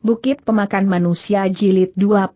Bukit Pemakan Manusia Jilid 24.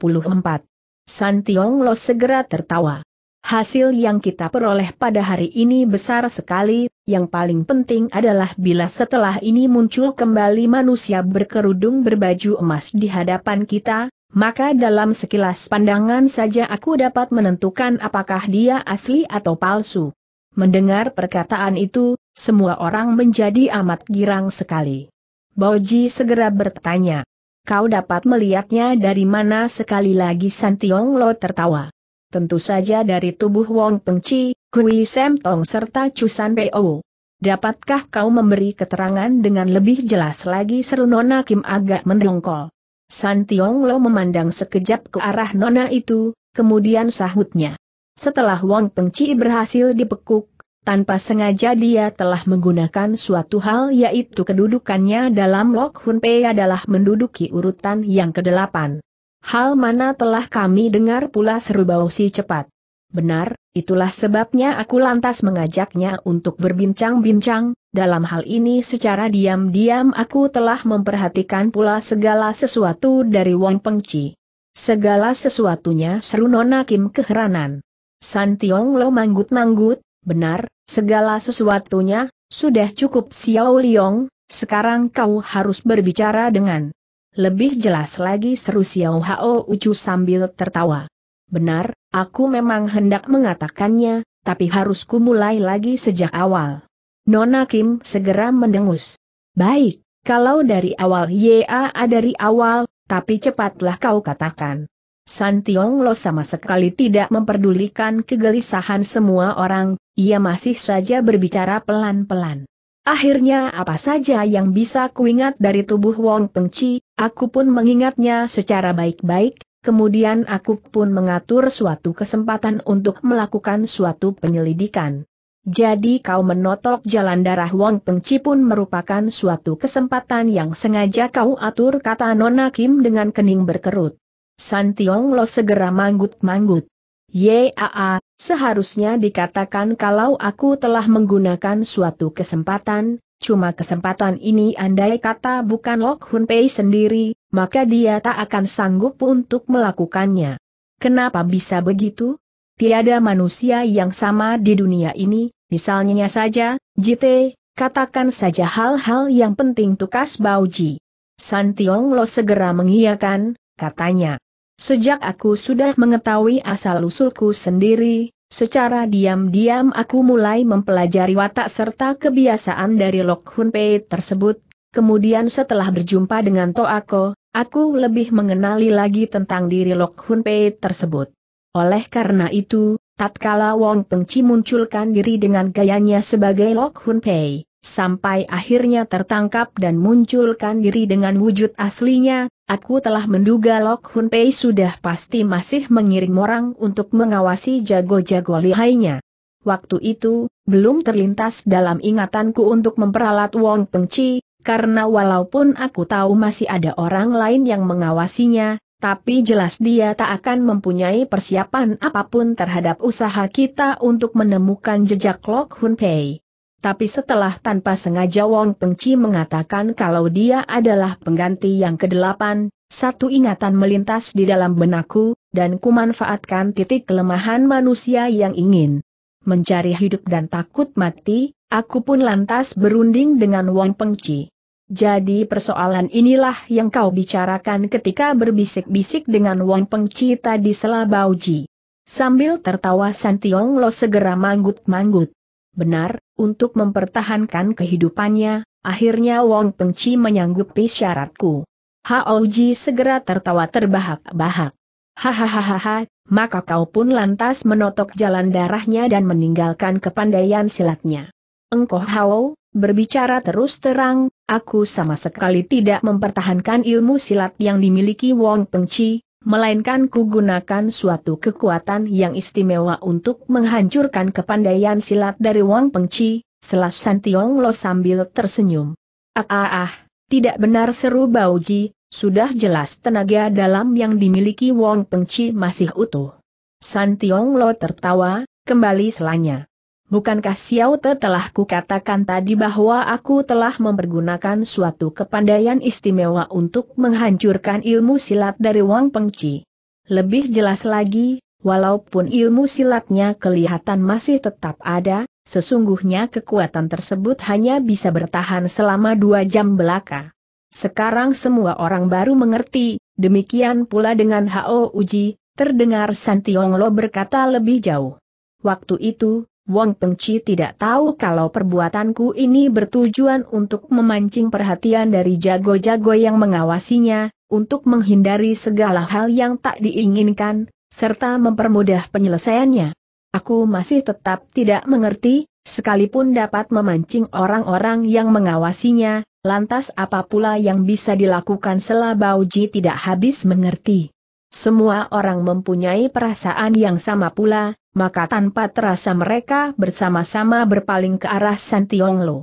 San Tiong Lo segera tertawa. Hasil yang kita peroleh pada hari ini besar sekali, yang paling penting adalah bila setelah ini muncul kembali manusia berkerudung berbaju emas di hadapan kita, maka dalam sekilas pandangan saja aku dapat menentukan apakah dia asli atau palsu. Mendengar perkataan itu, semua orang menjadi amat girang sekali. Boji segera bertanya, kau dapat melihatnya dari mana sekali lagi San Tiong Lo tertawa. Tentu saja dari tubuh Wong Peng Chi, Kui Sem Tong serta Chusan Po. Dapatkah kau memberi keterangan dengan lebih jelas lagi seru Nona Kim agak mendongkol. San Tiong Lo memandang sekejap ke arah Nona itu, kemudian sahutnya. Setelah Wong Peng Chi berhasil dipekuk, tanpa sengaja dia telah menggunakan suatu hal yaitu kedudukannya dalam Lok Hun Pei adalah menduduki urutan yang kedelapan. Hal mana telah kami dengar pula seru bau si cepat. Benar, itulah sebabnya aku lantas mengajaknya untuk berbincang-bincang, dalam hal ini secara diam-diam aku telah memperhatikan pula segala sesuatu dari Wang Pengci. Segala sesuatunya seru Nona Kim keheranan. San Tiong Lo manggut-manggut, Benar, Segala sesuatunya, sudah cukup Xiao Liong, sekarang kau harus berbicara dengan lebih jelas lagi seru Xiao Hao Ucu sambil tertawa. Benar, aku memang hendak mengatakannya, tapi harus mulai lagi sejak awal. Nona Kim segera mendengus. Baik, kalau dari awal ya dari awal, tapi cepatlah kau katakan. San Tiong Lo sama sekali tidak memperdulikan kegelisahan semua orang, ia masih saja berbicara pelan-pelan. Akhirnya apa saja yang bisa kuingat dari tubuh Wong Pengci, aku pun mengingatnya secara baik-baik, kemudian aku pun mengatur suatu kesempatan untuk melakukan suatu penyelidikan. Jadi kau menotok jalan darah Wong Pengci pun merupakan suatu kesempatan yang sengaja kau atur kata Nona Kim dengan kening berkerut. San Tiong Lo segera manggut-manggut. Yaa, seharusnya dikatakan kalau aku telah menggunakan suatu kesempatan, cuma kesempatan ini andai kata bukan Lok Hun Pei sendiri, maka dia tak akan sanggup untuk melakukannya. Kenapa bisa begitu? Tiada manusia yang sama di dunia ini, misalnya saja, Jite, katakan saja hal-hal yang penting tukas Bauji. Santiong Lo segera mengiyakan, katanya. Sejak aku sudah mengetahui asal-usulku sendiri, secara diam-diam aku mulai mempelajari watak serta kebiasaan dari Lok Hun Pei tersebut, kemudian setelah berjumpa dengan Toako, aku lebih mengenali lagi tentang diri Lok Hun Pei tersebut. Oleh karena itu, tatkala Wong Pengci munculkan diri dengan gayanya sebagai Lok Hun Pei, sampai akhirnya tertangkap dan munculkan diri dengan wujud aslinya, aku telah menduga Lok Hun Pei sudah pasti masih mengirim orang untuk mengawasi jago-jago lihainya. Waktu itu, belum terlintas dalam ingatanku untuk memperalat Wong Peng Pengci, karena walaupun aku tahu masih ada orang lain yang mengawasinya, tapi jelas dia tak akan mempunyai persiapan apapun terhadap usaha kita untuk menemukan jejak Lok Hun Pei. Tapi setelah tanpa sengaja Wong Pengci mengatakan kalau dia adalah pengganti yang kedelapan, satu ingatan melintas di dalam benakku, dan kumanfaatkan titik kelemahan manusia yang ingin mencari hidup dan takut mati, aku pun lantas berunding dengan Wong Pengci. Jadi persoalan inilah yang kau bicarakan ketika berbisik-bisik dengan Wong Pengci tadi selabauji. Sambil tertawa Santiong Lo segera manggut-manggut benar, untuk mempertahankan kehidupannya, akhirnya Wong Pengci menyanggupi syaratku. Haoji segera tertawa terbahak-bahak. Hahaha, maka kau pun lantas menotok jalan darahnya dan meninggalkan kepandaian silatnya. Engkau Hao, berbicara terus terang, aku sama sekali tidak mempertahankan ilmu silat yang dimiliki Wong Pengci, melainkan kugunakan suatu kekuatan yang istimewa untuk menghancurkan kepandaian silat dari Wang Pengci, selas Santiong Lo sambil tersenyum. Ah ah ah, tidak benar seru Bauji, sudah jelas tenaga dalam yang dimiliki Wang Pengci masih utuh. Santiong Lo tertawa, kembali selanya. Bukankah Xiao Te telah kukatakan tadi bahwa aku telah mempergunakan suatu kepandaian istimewa untuk menghancurkan ilmu silat dari Wang Pengci? Lebih jelas lagi, walaupun ilmu silatnya kelihatan masih tetap ada, sesungguhnya kekuatan tersebut hanya bisa bertahan selama dua jam belaka. Sekarang semua orang baru mengerti, demikian pula dengan Hao Uji, terdengar Santiong Lo berkata lebih jauh. Waktu itu, Wong Pengci tidak tahu kalau perbuatanku ini bertujuan untuk memancing perhatian dari jago-jago yang mengawasinya, untuk menghindari segala hal yang tak diinginkan, serta mempermudah penyelesaiannya. Aku masih tetap tidak mengerti, sekalipun dapat memancing orang-orang yang mengawasinya, lantas apa pula yang bisa dilakukan setelah Ji tidak habis mengerti. Semua orang mempunyai perasaan yang sama pula, maka tanpa terasa mereka bersama-sama berpaling ke arah San Tiong Lo.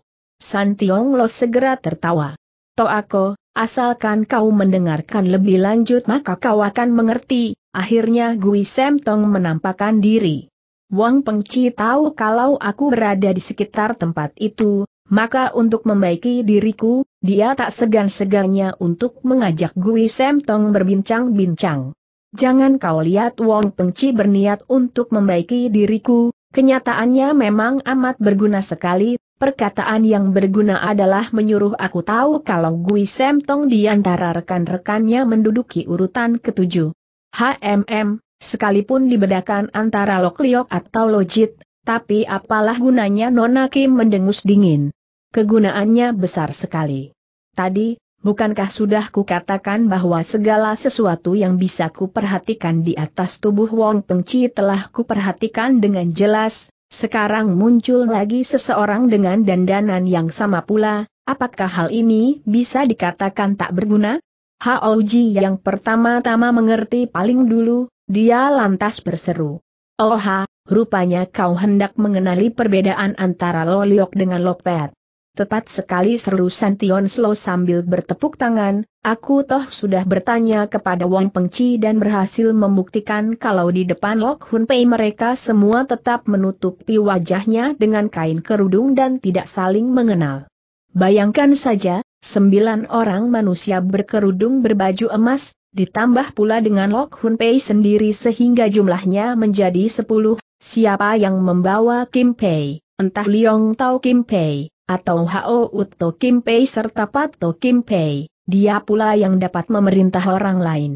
segera tertawa. Toako, asalkan kau mendengarkan lebih lanjut maka kau akan mengerti, akhirnya Gui Sem Tong menampakkan diri. Wang Pengci tahu kalau aku berada di sekitar tempat itu, maka untuk membaiki diriku, dia tak segan-segannya untuk mengajak Gui Sem Tong berbincang-bincang. Jangan kau lihat Wong Pengci berniat untuk membaiki diriku, kenyataannya memang amat berguna sekali, perkataan yang berguna adalah menyuruh aku tahu kalau Gui Sem Tong di antara rekan-rekannya menduduki urutan ketujuh. HMM, sekalipun dibedakan antara Lok Liok atau Lojit, tapi apalah gunanya Nona Kim mendengus dingin. Kegunaannya besar sekali. Tadi, Bukankah sudah kukatakan bahwa segala sesuatu yang bisa kuperhatikan di atas tubuh Wong Pengci telah kuperhatikan dengan jelas, sekarang muncul lagi seseorang dengan dandanan yang sama pula, apakah hal ini bisa dikatakan tak berguna? Haoji yang pertama-tama mengerti paling dulu, dia lantas berseru. Oh ha, rupanya kau hendak mengenali perbedaan antara Loliok dengan Lopet. Tepat sekali seru Santion Slo sambil bertepuk tangan, aku toh sudah bertanya kepada Wong Pengci dan berhasil membuktikan kalau di depan Lok Hun Pei mereka semua tetap menutupi wajahnya dengan kain kerudung dan tidak saling mengenal. Bayangkan saja, sembilan orang manusia berkerudung berbaju emas, ditambah pula dengan Lok Hun Pei sendiri sehingga jumlahnya menjadi sepuluh, siapa yang membawa Kim Pei, entah Liong Tau Kim Pei atau Hao Uto Kim Pei serta Pato Kim Pei, dia pula yang dapat memerintah orang lain.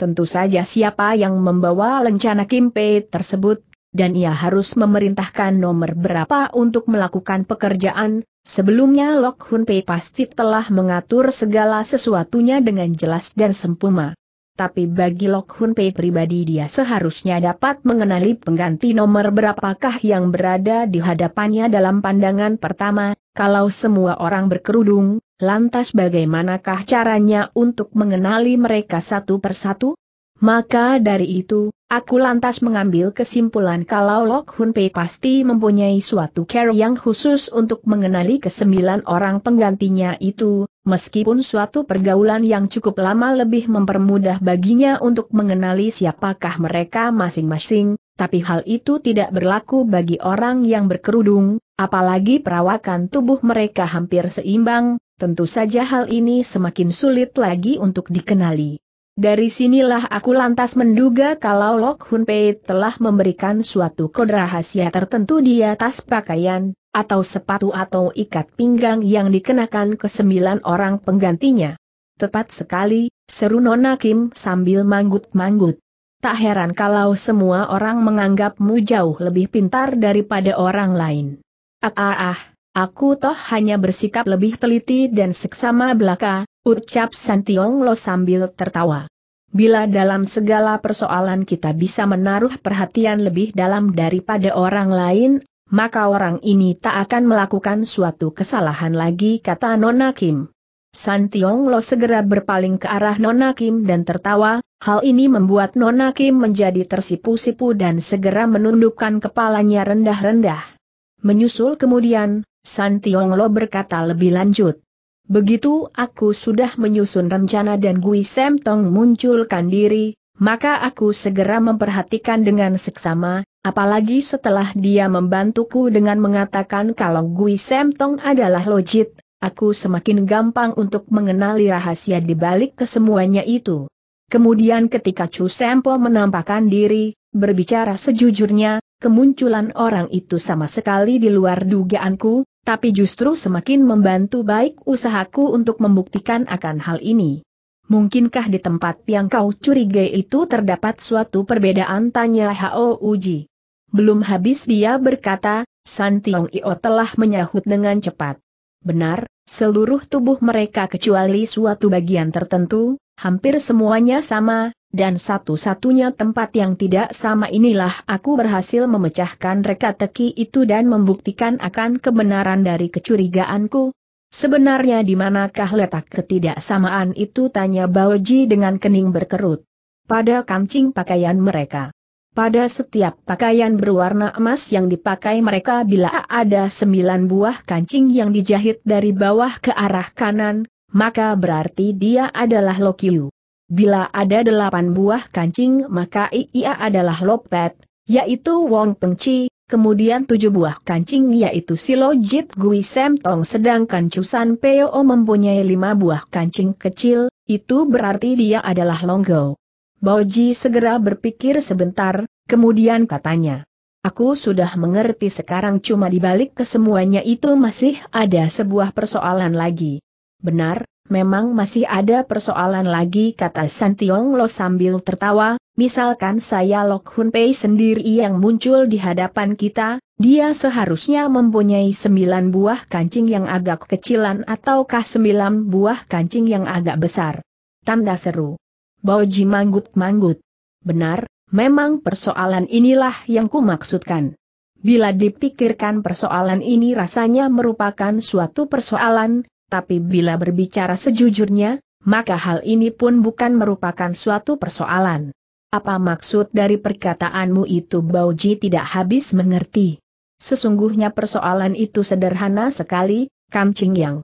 Tentu saja siapa yang membawa lencana Kim Pei tersebut, dan ia harus memerintahkan nomor berapa untuk melakukan pekerjaan, sebelumnya Lok Hun Pei pasti telah mengatur segala sesuatunya dengan jelas dan sempurna. Tapi bagi Lok Hun Pei pribadi dia seharusnya dapat mengenali pengganti nomor berapakah yang berada di hadapannya dalam pandangan pertama, kalau semua orang berkerudung, lantas bagaimanakah caranya untuk mengenali mereka satu persatu? Maka dari itu, aku lantas mengambil kesimpulan kalau Lok Hun Pei pasti mempunyai suatu care yang khusus untuk mengenali kesembilan orang penggantinya itu, meskipun suatu pergaulan yang cukup lama lebih mempermudah baginya untuk mengenali siapakah mereka masing-masing, tapi hal itu tidak berlaku bagi orang yang berkerudung, apalagi perawakan tubuh mereka hampir seimbang, tentu saja hal ini semakin sulit lagi untuk dikenali. Dari sinilah aku lantas menduga kalau Lok Hun Pei telah memberikan suatu kode rahasia tertentu di atas pakaian, atau sepatu atau ikat pinggang yang dikenakan ke sembilan orang penggantinya. Tepat sekali, seru Nona Kim sambil manggut-manggut. Tak heran kalau semua orang menganggapmu jauh lebih pintar daripada orang lain. Ah ah ah, aku toh hanya bersikap lebih teliti dan seksama belaka, ucap Santiong Lo sambil tertawa. Bila dalam segala persoalan kita bisa menaruh perhatian lebih dalam daripada orang lain, maka orang ini tak akan melakukan suatu kesalahan lagi kata Nona Kim. Santiong Lo segera berpaling ke arah Nona Kim dan tertawa, hal ini membuat Nona Kim menjadi tersipu-sipu dan segera menundukkan kepalanya rendah-rendah. Menyusul kemudian, San Tiong Lo berkata lebih lanjut. Begitu aku sudah menyusun rencana dan Gui Sem Tong munculkan diri, maka aku segera memperhatikan dengan seksama, apalagi setelah dia membantuku dengan mengatakan kalau Gui Sem Tong adalah logit, aku semakin gampang untuk mengenali rahasia di balik kesemuanya itu. Kemudian ketika Chu Sempo menampakkan diri, berbicara sejujurnya, Kemunculan orang itu sama sekali di luar dugaanku, tapi justru semakin membantu baik usahaku untuk membuktikan akan hal ini. Mungkinkah di tempat yang kau curigai itu terdapat suatu perbedaan? Tanya Hao Uji. Belum habis dia berkata, San Tiong Io telah menyahut dengan cepat. Benar, seluruh tubuh mereka kecuali suatu bagian tertentu, hampir semuanya sama, dan satu-satunya tempat yang tidak sama inilah aku berhasil memecahkan reka teki itu dan membuktikan akan kebenaran dari kecurigaanku. Sebenarnya di manakah letak ketidaksamaan itu tanya Baoji dengan kening berkerut. Pada kancing pakaian mereka. Pada setiap pakaian berwarna emas yang dipakai mereka bila ada sembilan buah kancing yang dijahit dari bawah ke arah kanan, maka berarti dia adalah Lokyu. Bila ada delapan buah kancing maka ia adalah Lopet, yaitu Wong Pengci, kemudian tujuh buah kancing yaitu Silojit Gui Semtong sedangkan Cusan Peo mempunyai lima buah kancing kecil, itu berarti dia adalah Longgo. Boji segera berpikir sebentar, kemudian katanya. Aku sudah mengerti sekarang cuma dibalik kesemuanya itu masih ada sebuah persoalan lagi. Benar, memang masih ada persoalan lagi kata Santiong Lo sambil tertawa, misalkan saya Lok Hun Pei sendiri yang muncul di hadapan kita, dia seharusnya mempunyai sembilan buah kancing yang agak kecilan ataukah sembilan buah kancing yang agak besar. Tanda seru. Ji manggut-manggut. Benar, memang persoalan inilah yang kumaksudkan. Bila dipikirkan persoalan ini rasanya merupakan suatu persoalan, tapi bila berbicara sejujurnya, maka hal ini pun bukan merupakan suatu persoalan. Apa maksud dari perkataanmu itu Bauji tidak habis mengerti. Sesungguhnya persoalan itu sederhana sekali, kancing yang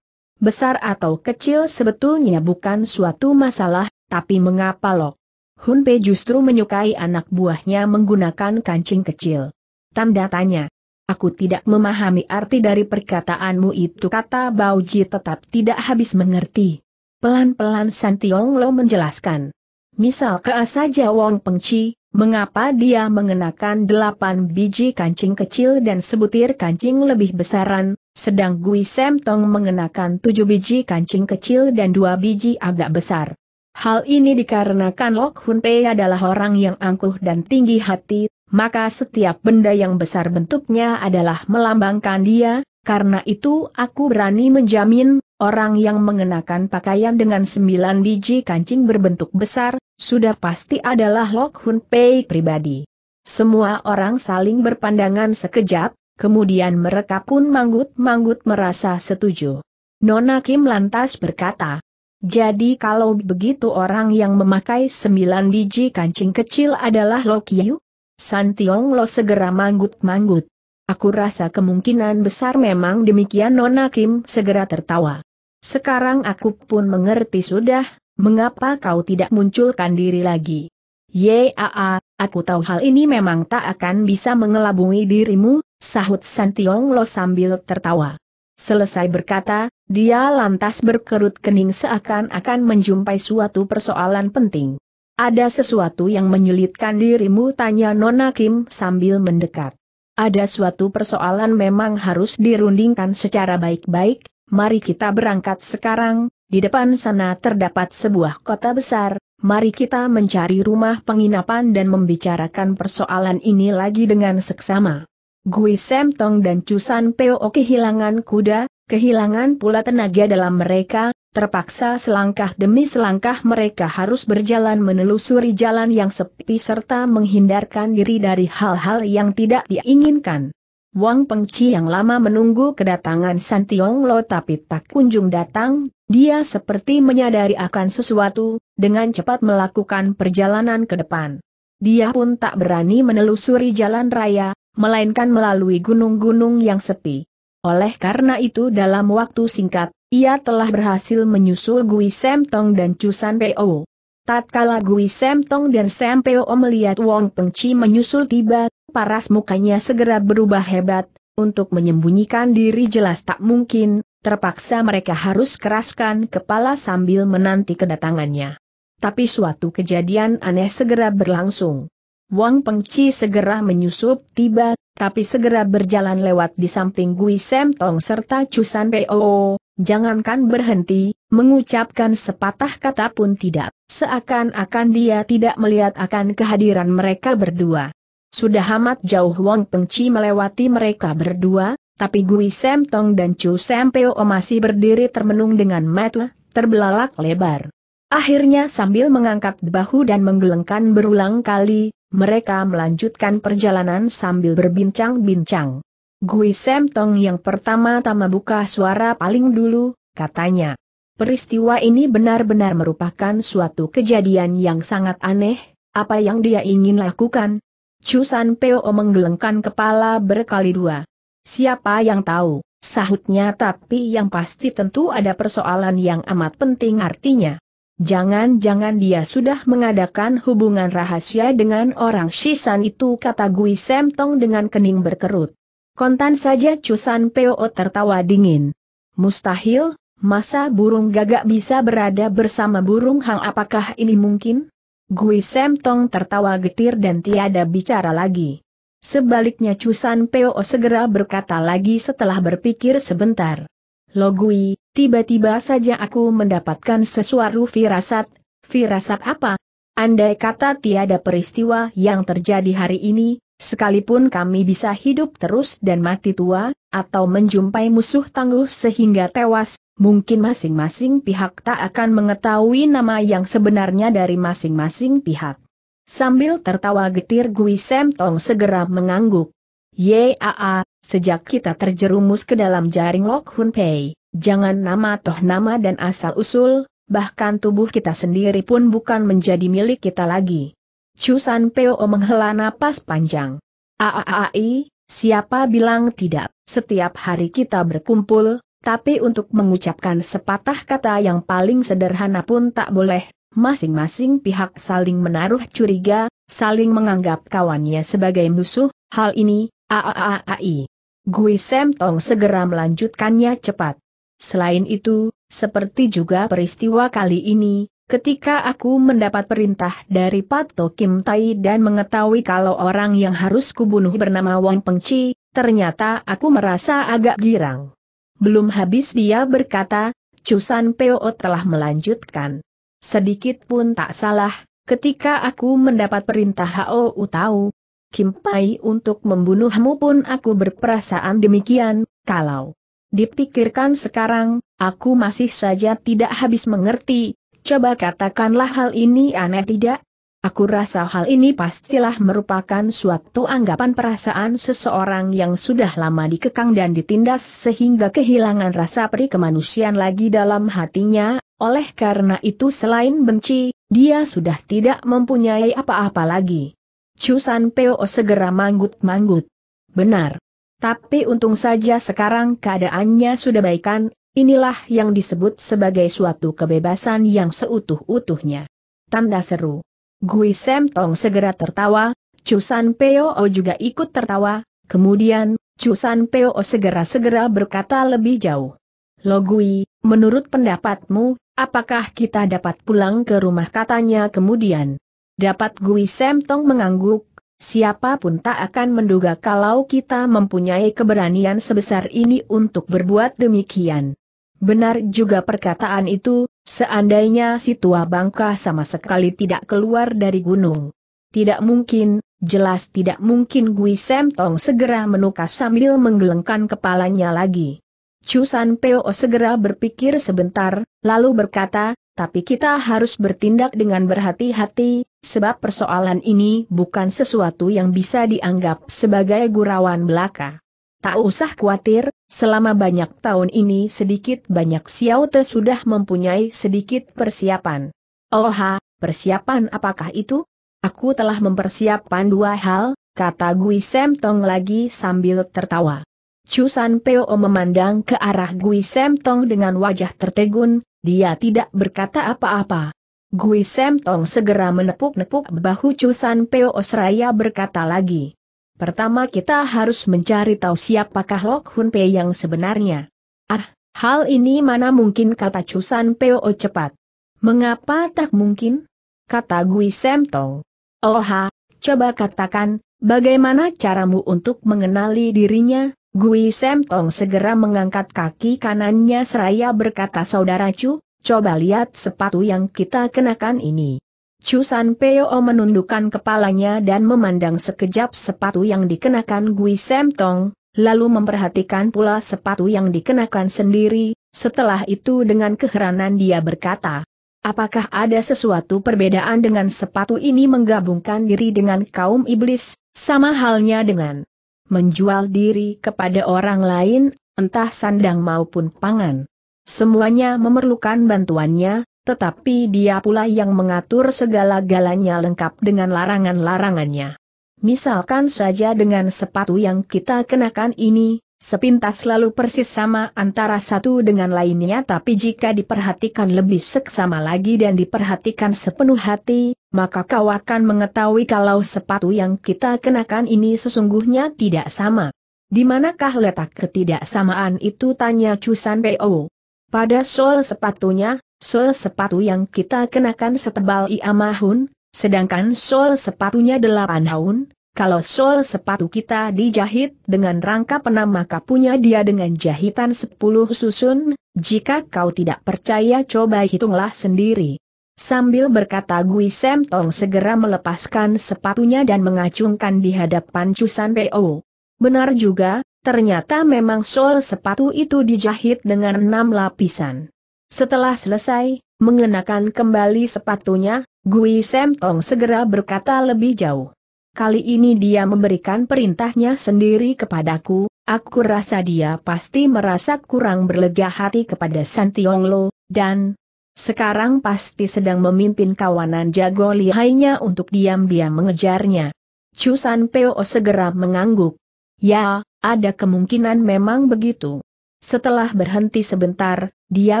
besar atau kecil sebetulnya bukan suatu masalah, tapi mengapa loh? Hunpe justru menyukai anak buahnya menggunakan kancing kecil? Tanda tanya. Aku tidak memahami arti dari perkataanmu itu kata Bauji tetap tidak habis mengerti. Pelan-pelan San Lo menjelaskan. Misal ke saja Wong Pengci, mengapa dia mengenakan delapan biji kancing kecil dan sebutir kancing lebih besaran, sedang Gui Sem Tong mengenakan tujuh biji kancing kecil dan dua biji agak besar. Hal ini dikarenakan Lok Hun Pei adalah orang yang angkuh dan tinggi hati, maka setiap benda yang besar bentuknya adalah melambangkan dia, karena itu aku berani menjamin, orang yang mengenakan pakaian dengan sembilan biji kancing berbentuk besar, sudah pasti adalah Lok Hun Pei pribadi. Semua orang saling berpandangan sekejap, kemudian mereka pun manggut-manggut merasa setuju. Nona Kim lantas berkata, jadi kalau begitu orang yang memakai sembilan biji kancing kecil adalah Lok Lokiu? San Tiong Lo segera manggut-manggut. Aku rasa kemungkinan besar memang demikian Nona Kim segera tertawa. Sekarang aku pun mengerti sudah, mengapa kau tidak munculkan diri lagi. Yaa, aku tahu hal ini memang tak akan bisa mengelabungi dirimu, sahut San Tiong Lo sambil tertawa. Selesai berkata, dia lantas berkerut kening seakan-akan menjumpai suatu persoalan penting. Ada sesuatu yang menyulitkan dirimu tanya Nona Kim sambil mendekat. Ada suatu persoalan memang harus dirundingkan secara baik-baik, mari kita berangkat sekarang, di depan sana terdapat sebuah kota besar, mari kita mencari rumah penginapan dan membicarakan persoalan ini lagi dengan seksama. Gui Sem Tong dan Chusan Peo kehilangan kuda, kehilangan pula tenaga dalam mereka, Terpaksa selangkah demi selangkah mereka harus berjalan menelusuri jalan yang sepi serta menghindarkan diri dari hal-hal yang tidak diinginkan. Wang Pengci yang lama menunggu kedatangan San Tiong Lo tapi tak kunjung datang, dia seperti menyadari akan sesuatu, dengan cepat melakukan perjalanan ke depan. Dia pun tak berani menelusuri jalan raya, melainkan melalui gunung-gunung yang sepi. Oleh karena itu dalam waktu singkat, ia telah berhasil menyusul Gui Semtong dan Chusan Peo. Tatkala Gui Semtong dan Sam Peo melihat Wong Peng Chi menyusul tiba, paras mukanya segera berubah hebat, untuk menyembunyikan diri jelas tak mungkin, terpaksa mereka harus keraskan kepala sambil menanti kedatangannya. Tapi suatu kejadian aneh segera berlangsung. Wang Pengci segera menyusup tiba, tapi segera berjalan lewat di samping Gui Semtong serta Chusan Peo jangankan berhenti, mengucapkan sepatah kata pun tidak, seakan-akan dia tidak melihat akan kehadiran mereka berdua. Sudah amat jauh Wong Pengci melewati mereka berdua, tapi Gui Sam Tong dan Chu Sam Peo masih berdiri termenung dengan mata, terbelalak lebar. Akhirnya sambil mengangkat bahu dan menggelengkan berulang kali, mereka melanjutkan perjalanan sambil berbincang-bincang. Gui Sem Tong yang pertama-tama buka suara paling dulu, katanya. Peristiwa ini benar-benar merupakan suatu kejadian yang sangat aneh, apa yang dia ingin lakukan? Chusan Peo menggelengkan kepala berkali dua. Siapa yang tahu, sahutnya tapi yang pasti tentu ada persoalan yang amat penting artinya. Jangan-jangan dia sudah mengadakan hubungan rahasia dengan orang Shisan itu kata Gui Sem Tong dengan kening berkerut. Kontan saja Cusan Peo tertawa dingin. Mustahil, masa burung gagak bisa berada bersama burung hang apakah ini mungkin? Gui Semtong tertawa getir dan tiada bicara lagi. Sebaliknya Cusan Peo segera berkata lagi setelah berpikir sebentar. Logui, tiba-tiba saja aku mendapatkan sesuatu firasat, firasat apa? Andai kata tiada peristiwa yang terjadi hari ini, Sekalipun kami bisa hidup terus dan mati tua, atau menjumpai musuh tangguh sehingga tewas, mungkin masing-masing pihak tak akan mengetahui nama yang sebenarnya dari masing-masing pihak. Sambil tertawa getir Gui Sam Tong segera mengangguk. Yaa, sejak kita terjerumus ke dalam jaring Lok Hun Pei, jangan nama toh nama dan asal-usul, bahkan tubuh kita sendiri pun bukan menjadi milik kita lagi. Chusan Peo menghela napas panjang. Aaai, siapa bilang tidak, setiap hari kita berkumpul, tapi untuk mengucapkan sepatah kata yang paling sederhana pun tak boleh, masing-masing pihak saling menaruh curiga, saling menganggap kawannya sebagai musuh, hal ini, aaai. Gui Sam Tong segera melanjutkannya cepat. Selain itu, seperti juga peristiwa kali ini, Ketika aku mendapat perintah dari Pato Kim Tai dan mengetahui kalau orang yang harus kubunuh bernama Wang Pengci, ternyata aku merasa agak girang. Belum habis dia berkata, Cusan Peo telah melanjutkan. Sedikit pun tak salah, ketika aku mendapat perintah Hao Utau, Kim Pai untuk membunuhmu pun aku berperasaan demikian, kalau dipikirkan sekarang, aku masih saja tidak habis mengerti, Coba katakanlah hal ini aneh tidak? Aku rasa hal ini pastilah merupakan suatu anggapan perasaan seseorang yang sudah lama dikekang dan ditindas sehingga kehilangan rasa peri kemanusiaan lagi dalam hatinya, oleh karena itu selain benci, dia sudah tidak mempunyai apa-apa lagi. Chusan Peo segera manggut-manggut. Benar. Tapi untung saja sekarang keadaannya sudah baikan, Inilah yang disebut sebagai suatu kebebasan yang seutuh-utuhnya. Tanda seru. Gui Sam Tong segera tertawa, Chusan Peo o juga ikut tertawa, kemudian, Chusan Peo o segera-segera berkata lebih jauh. Logui, menurut pendapatmu, apakah kita dapat pulang ke rumah katanya kemudian? Dapat Gui Sam Tong mengangguk, siapapun tak akan menduga kalau kita mempunyai keberanian sebesar ini untuk berbuat demikian. Benar juga perkataan itu, seandainya si tua bangka sama sekali tidak keluar dari gunung. Tidak mungkin, jelas tidak mungkin Gui semtong segera menukas sambil menggelengkan kepalanya lagi. Chu San Peo segera berpikir sebentar, lalu berkata, tapi kita harus bertindak dengan berhati-hati, sebab persoalan ini bukan sesuatu yang bisa dianggap sebagai gurauan belaka. Tak usah khawatir, selama banyak tahun ini sedikit banyak Xiaote sudah mempunyai sedikit persiapan. Oh ha, persiapan apakah itu? Aku telah mempersiapkan dua hal, kata Gui Sem Tong lagi sambil tertawa. Chusan Peo memandang ke arah Gui Sem Tong dengan wajah tertegun, dia tidak berkata apa-apa. Gui Sem Tong segera menepuk-nepuk bahu Chusan Peo Australia berkata lagi. Pertama kita harus mencari tahu siapakah Lok Hun Pei yang sebenarnya. Ah, hal ini mana mungkin kata Chusan Peo cepat. Mengapa tak mungkin? Kata Gui Sem Semtong. Oha, coba katakan, bagaimana caramu untuk mengenali dirinya? Gui Sem Tong segera mengangkat kaki kanannya seraya berkata Saudara Chu, coba lihat sepatu yang kita kenakan ini. Chusan Peo menundukkan kepalanya dan memandang sekejap sepatu yang dikenakan Gui Sem Tong, lalu memperhatikan pula sepatu yang dikenakan sendiri, setelah itu dengan keheranan dia berkata, Apakah ada sesuatu perbedaan dengan sepatu ini menggabungkan diri dengan kaum iblis, sama halnya dengan menjual diri kepada orang lain, entah sandang maupun pangan. Semuanya memerlukan bantuannya, tetapi dia pula yang mengatur segala-galanya lengkap dengan larangan-larangannya. Misalkan saja dengan sepatu yang kita kenakan ini, sepintas lalu persis sama antara satu dengan lainnya tapi jika diperhatikan lebih seksama lagi dan diperhatikan sepenuh hati, maka kau akan mengetahui kalau sepatu yang kita kenakan ini sesungguhnya tidak sama. Di manakah letak ketidaksamaan itu tanya Cusan P.O. Pada sol sepatunya, sol sepatu yang kita kenakan setebal ia mahun, sedangkan sol sepatunya delapan haun, kalau sol sepatu kita dijahit dengan rangka penam maka punya dia dengan jahitan sepuluh susun, jika kau tidak percaya coba hitunglah sendiri. Sambil berkata Gui Sem Tong segera melepaskan sepatunya dan mengacungkan di hadapan Cusan Po. Benar juga, ternyata memang sol sepatu itu dijahit dengan enam lapisan. Setelah selesai, mengenakan kembali sepatunya, Gui Semtong segera berkata lebih jauh. Kali ini dia memberikan perintahnya sendiri kepadaku, aku rasa dia pasti merasa kurang berlega hati kepada San Lo, dan sekarang pasti sedang memimpin kawanan jago lihainya untuk diam-diam mengejarnya. Chu Peo segera mengangguk. Ya, ada kemungkinan memang begitu. Setelah berhenti sebentar, dia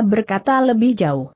berkata lebih jauh.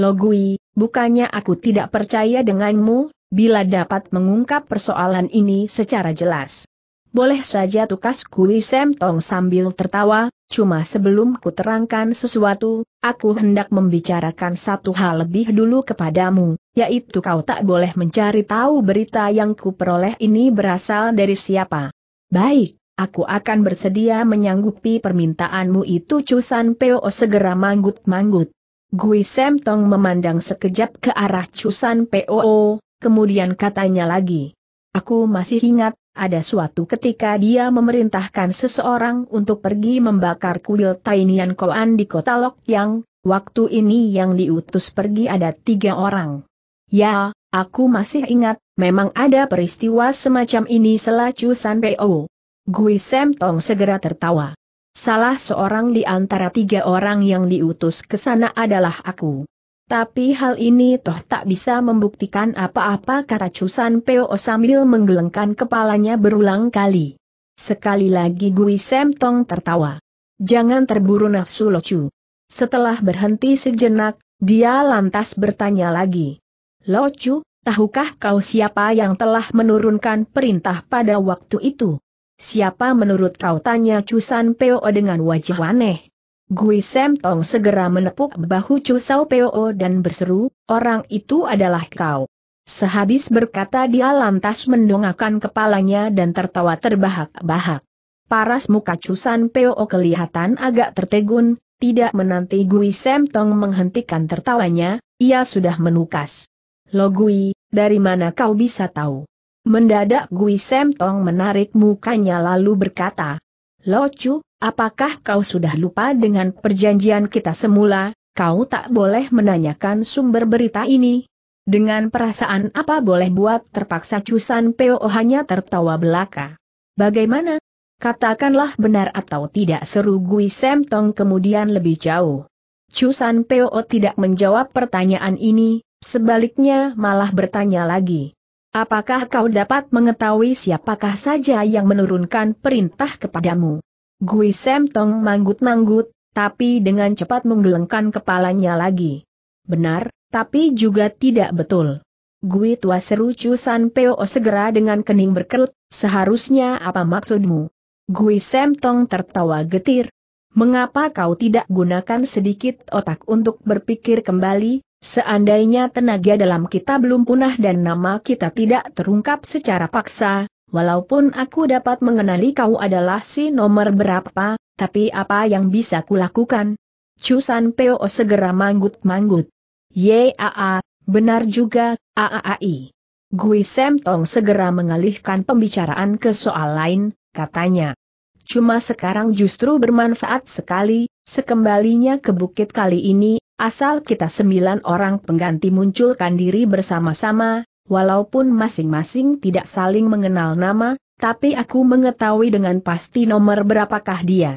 Logui, bukannya aku tidak percaya denganmu, bila dapat mengungkap persoalan ini secara jelas. Boleh saja tukas kuli semtong sambil tertawa, cuma sebelum ku terangkan sesuatu, aku hendak membicarakan satu hal lebih dulu kepadamu, yaitu kau tak boleh mencari tahu berita yang kuperoleh ini berasal dari siapa. Baik, aku akan bersedia menyanggupi permintaanmu itu Chusan Peo segera manggut-manggut. Gui Sam Tong memandang sekejap ke arah Chusan Peo, kemudian katanya lagi. Aku masih ingat, ada suatu ketika dia memerintahkan seseorang untuk pergi membakar kuil Tainian Koan di kota Lok Yang, waktu ini yang diutus pergi ada tiga orang. Ya, aku masih ingat, memang ada peristiwa semacam ini selacu San Peo. Gui Semtong segera tertawa. Salah seorang di antara tiga orang yang diutus ke sana adalah aku. Tapi hal ini toh tak bisa membuktikan apa-apa kata Cusan Peo sambil menggelengkan kepalanya berulang kali. Sekali lagi Gui Semtong tertawa. Jangan terburu nafsu Lo Locu. Setelah berhenti sejenak, dia lantas bertanya lagi. Lo Locu, tahukah kau siapa yang telah menurunkan perintah pada waktu itu? Siapa menurut kau tanya Cusan Peo dengan wajah aneh? Gui Sem Tong segera menepuk bahu Cusau Peo dan berseru, orang itu adalah kau. Sehabis berkata dia lantas mendongakkan kepalanya dan tertawa terbahak-bahak. Paras muka Cusan Peo kelihatan agak tertegun, tidak menanti Gui Sem Tong menghentikan tertawanya, ia sudah menukas. Logui, dari mana kau bisa tahu? Mendadak Gui Semtong menarik mukanya lalu berkata, Lo Chu, apakah kau sudah lupa dengan perjanjian kita semula, kau tak boleh menanyakan sumber berita ini? Dengan perasaan apa boleh buat terpaksa Cusan Peo hanya tertawa belaka. Bagaimana? Katakanlah benar atau tidak seru Gui Semtong kemudian lebih jauh. Cusan Peo tidak menjawab pertanyaan ini, sebaliknya malah bertanya lagi. Apakah kau dapat mengetahui siapakah saja yang menurunkan perintah kepadamu? Gui Sem Tong manggut-manggut, tapi dengan cepat menggelengkan kepalanya lagi. Benar, tapi juga tidak betul. Gui tua seru San Peo segera dengan kening berkerut, seharusnya apa maksudmu? Gui Sem Tong tertawa getir. Mengapa kau tidak gunakan sedikit otak untuk berpikir kembali, Seandainya tenaga dalam kita belum punah dan nama kita tidak terungkap secara paksa, walaupun aku dapat mengenali kau adalah si nomor berapa, tapi apa yang bisa kulakukan? Cusan Peo segera manggut-manggut. Yaa, benar juga, AAI. Gui Sam Tong segera mengalihkan pembicaraan ke soal lain, katanya. Cuma sekarang justru bermanfaat sekali, sekembalinya ke bukit kali ini, Asal kita sembilan orang pengganti munculkan diri bersama-sama, walaupun masing-masing tidak saling mengenal nama, tapi aku mengetahui dengan pasti nomor berapakah dia.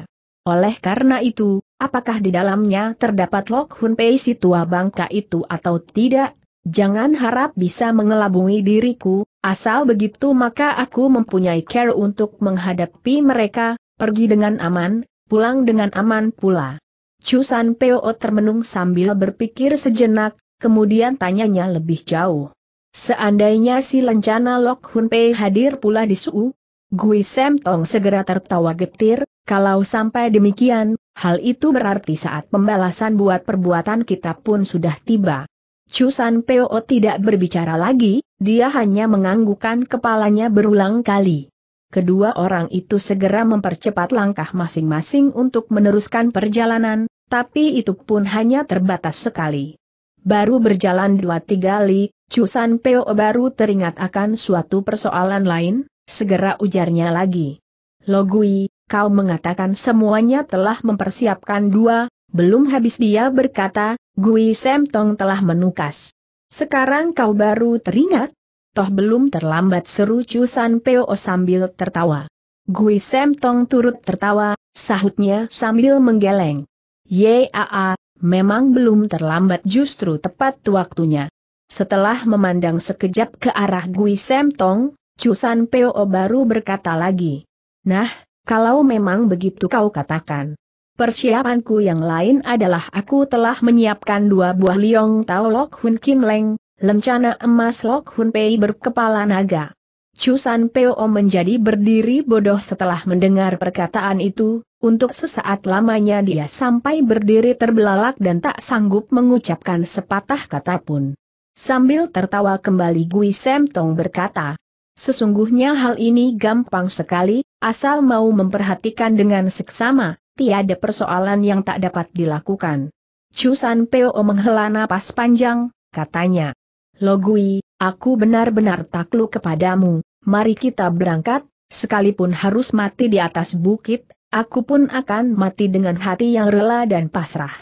Oleh karena itu, apakah di dalamnya terdapat Lok Hun Pei si tua bangka itu atau tidak? Jangan harap bisa mengelabungi diriku, asal begitu maka aku mempunyai care untuk menghadapi mereka, pergi dengan aman, pulang dengan aman pula. Chusan Peo termenung sambil berpikir sejenak, kemudian tanyanya lebih jauh. Seandainya si lencana Lok Hun Pei hadir pula di Suu, Gui Sem Tong segera tertawa getir, kalau sampai demikian, hal itu berarti saat pembalasan buat perbuatan kita pun sudah tiba. Chusan Peo tidak berbicara lagi, dia hanya menganggukkan kepalanya berulang kali. Kedua orang itu segera mempercepat langkah masing-masing untuk meneruskan perjalanan, tapi itu pun hanya terbatas sekali. Baru berjalan dua tiga li, Chusan Peo baru teringat akan suatu persoalan lain, segera ujarnya lagi. Logui, kau mengatakan semuanya telah mempersiapkan dua, belum habis dia berkata, Gui Semtong telah menukas. Sekarang kau baru teringat? Toh belum terlambat seru Chusan Peo sambil tertawa. Gui Semtong turut tertawa, sahutnya sambil menggeleng. Yaa, memang belum terlambat justru tepat waktunya. Setelah memandang sekejap ke arah Gui Semtong, Tong, Cusan Peo baru berkata lagi. Nah, kalau memang begitu kau katakan. Persiapanku yang lain adalah aku telah menyiapkan dua buah liong tau Lok Hun Kim Leng, lencana emas Lok Hun Pei berkepala naga. Chusan Peo menjadi berdiri bodoh setelah mendengar perkataan itu, untuk sesaat lamanya dia sampai berdiri terbelalak dan tak sanggup mengucapkan sepatah kata pun. Sambil tertawa kembali Gui Sem Tong berkata, Sesungguhnya hal ini gampang sekali, asal mau memperhatikan dengan seksama, tiada persoalan yang tak dapat dilakukan. Chusan Peo menghela napas panjang, katanya. Logui, aku benar-benar takluk kepadamu, mari kita berangkat, sekalipun harus mati di atas bukit, aku pun akan mati dengan hati yang rela dan pasrah.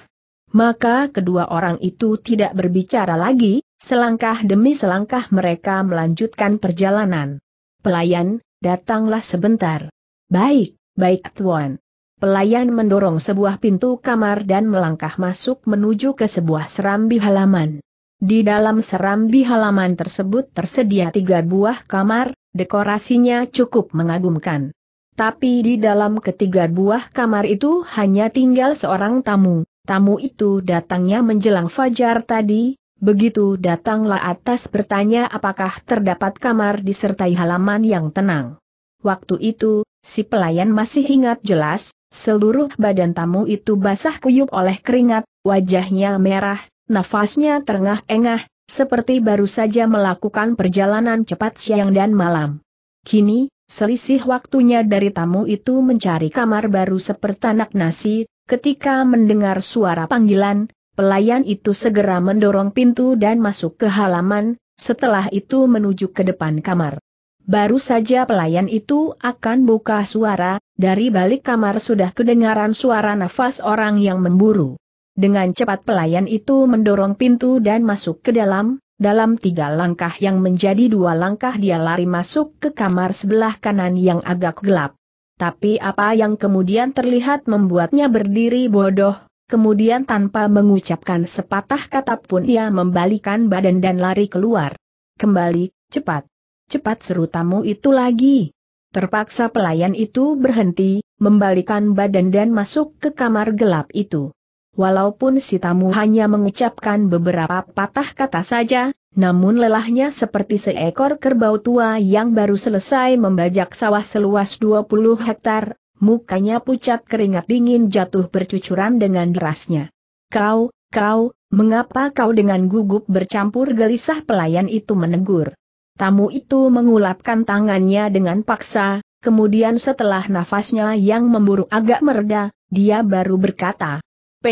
Maka kedua orang itu tidak berbicara lagi, selangkah demi selangkah mereka melanjutkan perjalanan. Pelayan, datanglah sebentar. Baik, baik Tuan. Pelayan mendorong sebuah pintu kamar dan melangkah masuk menuju ke sebuah serambi halaman. Di dalam serambi halaman tersebut tersedia tiga buah kamar, dekorasinya cukup mengagumkan. Tapi di dalam ketiga buah kamar itu hanya tinggal seorang tamu, tamu itu datangnya menjelang fajar tadi, begitu datanglah atas bertanya apakah terdapat kamar disertai halaman yang tenang. Waktu itu, si pelayan masih ingat jelas, seluruh badan tamu itu basah kuyup oleh keringat, wajahnya merah, nafasnya terengah-engah, seperti baru saja melakukan perjalanan cepat siang dan malam. Kini, selisih waktunya dari tamu itu mencari kamar baru seperti anak nasi, ketika mendengar suara panggilan, pelayan itu segera mendorong pintu dan masuk ke halaman, setelah itu menuju ke depan kamar. Baru saja pelayan itu akan buka suara, dari balik kamar sudah kedengaran suara nafas orang yang memburu. Dengan cepat pelayan itu mendorong pintu dan masuk ke dalam, dalam tiga langkah yang menjadi dua langkah dia lari masuk ke kamar sebelah kanan yang agak gelap. Tapi apa yang kemudian terlihat membuatnya berdiri bodoh, kemudian tanpa mengucapkan sepatah kata pun ia membalikan badan dan lari keluar. Kembali, cepat. Cepat seru tamu itu lagi. Terpaksa pelayan itu berhenti, membalikan badan dan masuk ke kamar gelap itu. Walaupun si tamu hanya mengucapkan beberapa patah kata saja, namun lelahnya seperti seekor kerbau tua yang baru selesai membajak sawah seluas 20 hektar, mukanya pucat keringat dingin jatuh bercucuran dengan derasnya. Kau, kau, mengapa kau dengan gugup bercampur gelisah pelayan itu menegur. Tamu itu mengulapkan tangannya dengan paksa, kemudian setelah nafasnya yang memburu agak mereda, dia baru berkata, P,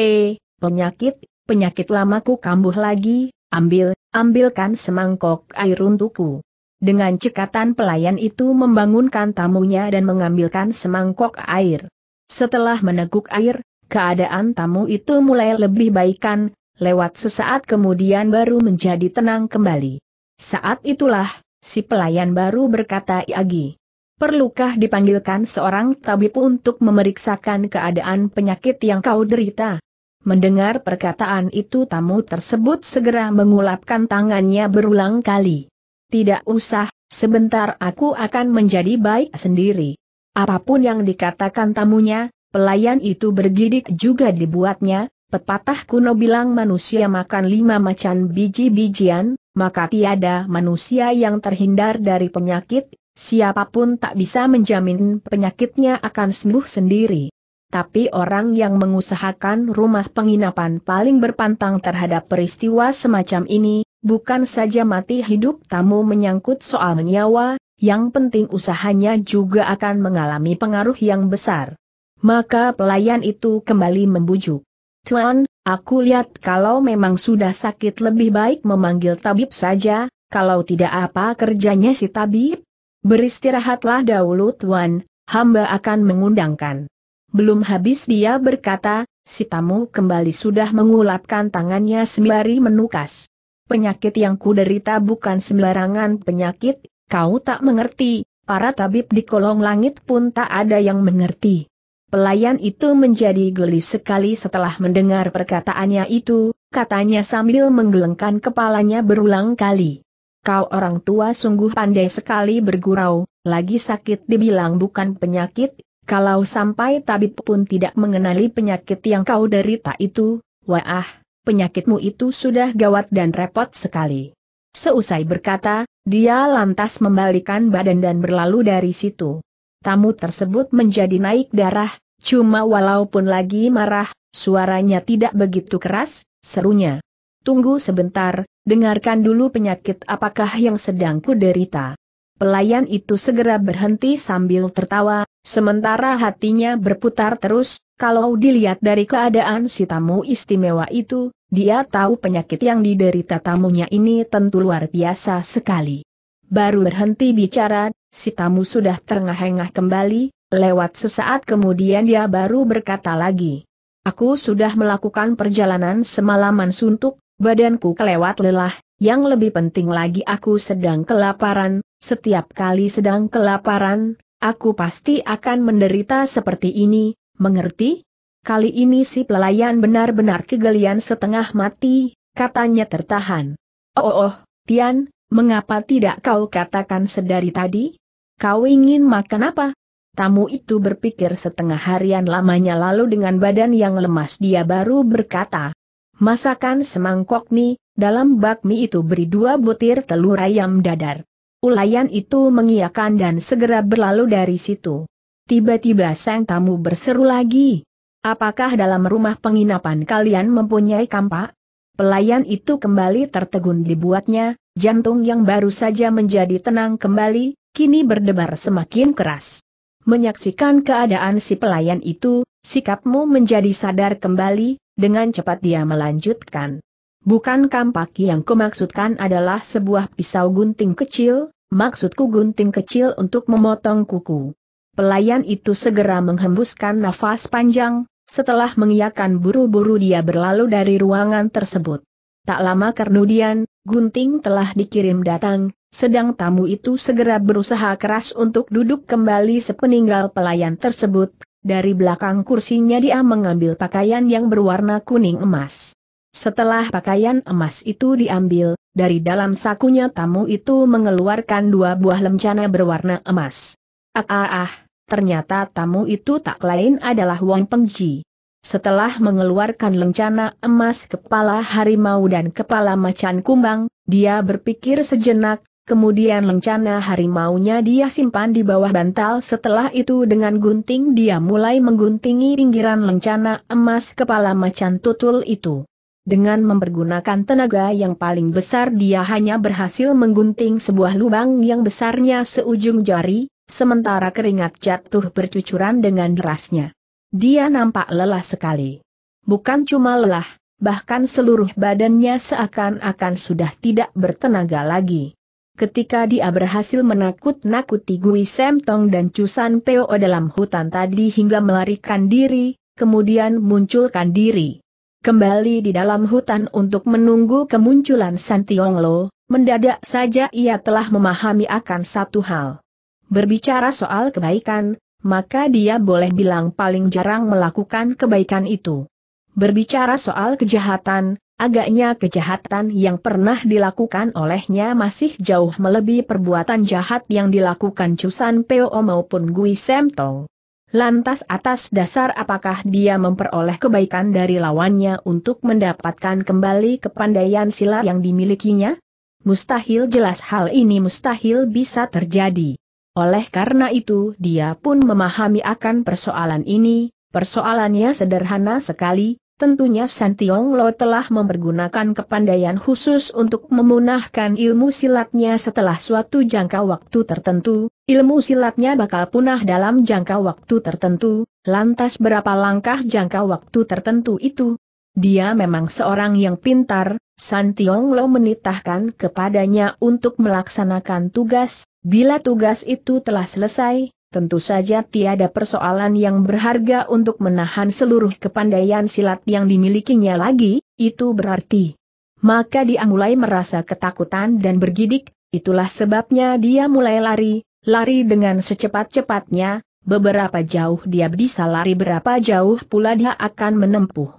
penyakit, penyakit lamaku kambuh lagi, ambil, ambilkan semangkok air untukku. Dengan cekatan pelayan itu membangunkan tamunya dan mengambilkan semangkok air. Setelah meneguk air, keadaan tamu itu mulai lebih baikan, lewat sesaat kemudian baru menjadi tenang kembali. Saat itulah, si pelayan baru berkata Iagi. Perlukah dipanggilkan seorang tabib untuk memeriksakan keadaan penyakit yang kau derita? Mendengar perkataan itu tamu tersebut segera mengulapkan tangannya berulang kali. Tidak usah, sebentar aku akan menjadi baik sendiri. Apapun yang dikatakan tamunya, pelayan itu bergidik juga dibuatnya, pepatah kuno bilang manusia makan lima macan biji-bijian, maka tiada manusia yang terhindar dari penyakit Siapapun tak bisa menjamin penyakitnya akan sembuh sendiri. Tapi orang yang mengusahakan rumah penginapan paling berpantang terhadap peristiwa semacam ini, bukan saja mati hidup tamu menyangkut soal nyawa, yang penting usahanya juga akan mengalami pengaruh yang besar. Maka pelayan itu kembali membujuk. Tuan, aku lihat kalau memang sudah sakit lebih baik memanggil tabib saja, kalau tidak apa kerjanya si tabib? Beristirahatlah dahulu tuan, hamba akan mengundangkan. Belum habis dia berkata, si tamu kembali sudah mengulapkan tangannya sembari menukas. Penyakit yang kuderita bukan sembarangan penyakit, kau tak mengerti, para tabib di kolong langit pun tak ada yang mengerti. Pelayan itu menjadi geli sekali setelah mendengar perkataannya itu, katanya sambil menggelengkan kepalanya berulang kali kau orang tua sungguh pandai sekali bergurau, lagi sakit dibilang bukan penyakit, kalau sampai tabib pun tidak mengenali penyakit yang kau derita itu, wah, penyakitmu itu sudah gawat dan repot sekali. Seusai berkata, dia lantas membalikan badan dan berlalu dari situ. Tamu tersebut menjadi naik darah, cuma walaupun lagi marah, suaranya tidak begitu keras, serunya. Tunggu sebentar, dengarkan dulu penyakit apakah yang sedang kuderita. Pelayan itu segera berhenti sambil tertawa, sementara hatinya berputar terus, kalau dilihat dari keadaan si tamu istimewa itu, dia tahu penyakit yang diderita tamunya ini tentu luar biasa sekali. Baru berhenti bicara, si tamu sudah terengah-engah kembali, lewat sesaat kemudian dia baru berkata lagi. Aku sudah melakukan perjalanan semalaman suntuk, Badanku kelewat lelah, yang lebih penting lagi aku sedang kelaparan, setiap kali sedang kelaparan, aku pasti akan menderita seperti ini, mengerti? Kali ini si pelayan benar-benar kegelian setengah mati, katanya tertahan. Oh, oh, oh Tian, mengapa tidak kau katakan sedari tadi? Kau ingin makan apa? Tamu itu berpikir setengah harian lamanya lalu dengan badan yang lemas dia baru berkata, Masakan semangkok mie, dalam bakmi itu beri dua butir telur ayam dadar. Ulayan itu mengiakan dan segera berlalu dari situ. Tiba-tiba sang tamu berseru lagi. Apakah dalam rumah penginapan kalian mempunyai kampak? Pelayan itu kembali tertegun dibuatnya, jantung yang baru saja menjadi tenang kembali, kini berdebar semakin keras. Menyaksikan keadaan si pelayan itu, sikapmu menjadi sadar kembali, dengan cepat dia melanjutkan. Bukan kampak yang kumaksudkan adalah sebuah pisau gunting kecil, maksudku gunting kecil untuk memotong kuku. Pelayan itu segera menghembuskan nafas panjang, setelah mengiakan buru-buru dia berlalu dari ruangan tersebut. Tak lama kemudian, gunting telah dikirim datang, sedang tamu itu segera berusaha keras untuk duduk kembali sepeninggal pelayan tersebut, dari belakang kursinya dia mengambil pakaian yang berwarna kuning emas. Setelah pakaian emas itu diambil, dari dalam sakunya tamu itu mengeluarkan dua buah lencana berwarna emas. Ah ah ah, ternyata tamu itu tak lain adalah Wang Pengji. Setelah mengeluarkan lencana emas kepala harimau dan kepala macan kumbang, dia berpikir sejenak, Kemudian lencana harimaunya dia simpan di bawah bantal setelah itu dengan gunting dia mulai mengguntingi pinggiran lencana emas kepala macan tutul itu. Dengan mempergunakan tenaga yang paling besar dia hanya berhasil menggunting sebuah lubang yang besarnya seujung jari, sementara keringat jatuh bercucuran dengan derasnya. Dia nampak lelah sekali. Bukan cuma lelah, bahkan seluruh badannya seakan-akan sudah tidak bertenaga lagi. Ketika dia berhasil menakut-nakuti Gui Semtong dan Cusan Peo dalam hutan tadi hingga melarikan diri, kemudian munculkan diri. Kembali di dalam hutan untuk menunggu kemunculan San Tiong Lo, mendadak saja ia telah memahami akan satu hal. Berbicara soal kebaikan, maka dia boleh bilang paling jarang melakukan kebaikan itu. Berbicara soal kejahatan, Agaknya kejahatan yang pernah dilakukan olehnya masih jauh melebihi perbuatan jahat yang dilakukan Chusan Peo maupun Gui Semtong. Lantas atas dasar apakah dia memperoleh kebaikan dari lawannya untuk mendapatkan kembali kepandaian silat yang dimilikinya? Mustahil jelas hal ini mustahil bisa terjadi. Oleh karena itu dia pun memahami akan persoalan ini, persoalannya sederhana sekali, Tentunya San Tiong Lo telah mempergunakan kepandaian khusus untuk memunahkan ilmu silatnya setelah suatu jangka waktu tertentu, ilmu silatnya bakal punah dalam jangka waktu tertentu, lantas berapa langkah jangka waktu tertentu itu? Dia memang seorang yang pintar, San Tiong Lo menitahkan kepadanya untuk melaksanakan tugas, bila tugas itu telah selesai, tentu saja tiada persoalan yang berharga untuk menahan seluruh kepandaian silat yang dimilikinya lagi, itu berarti. Maka dia mulai merasa ketakutan dan bergidik, itulah sebabnya dia mulai lari, lari dengan secepat-cepatnya, beberapa jauh dia bisa lari berapa jauh pula dia akan menempuh.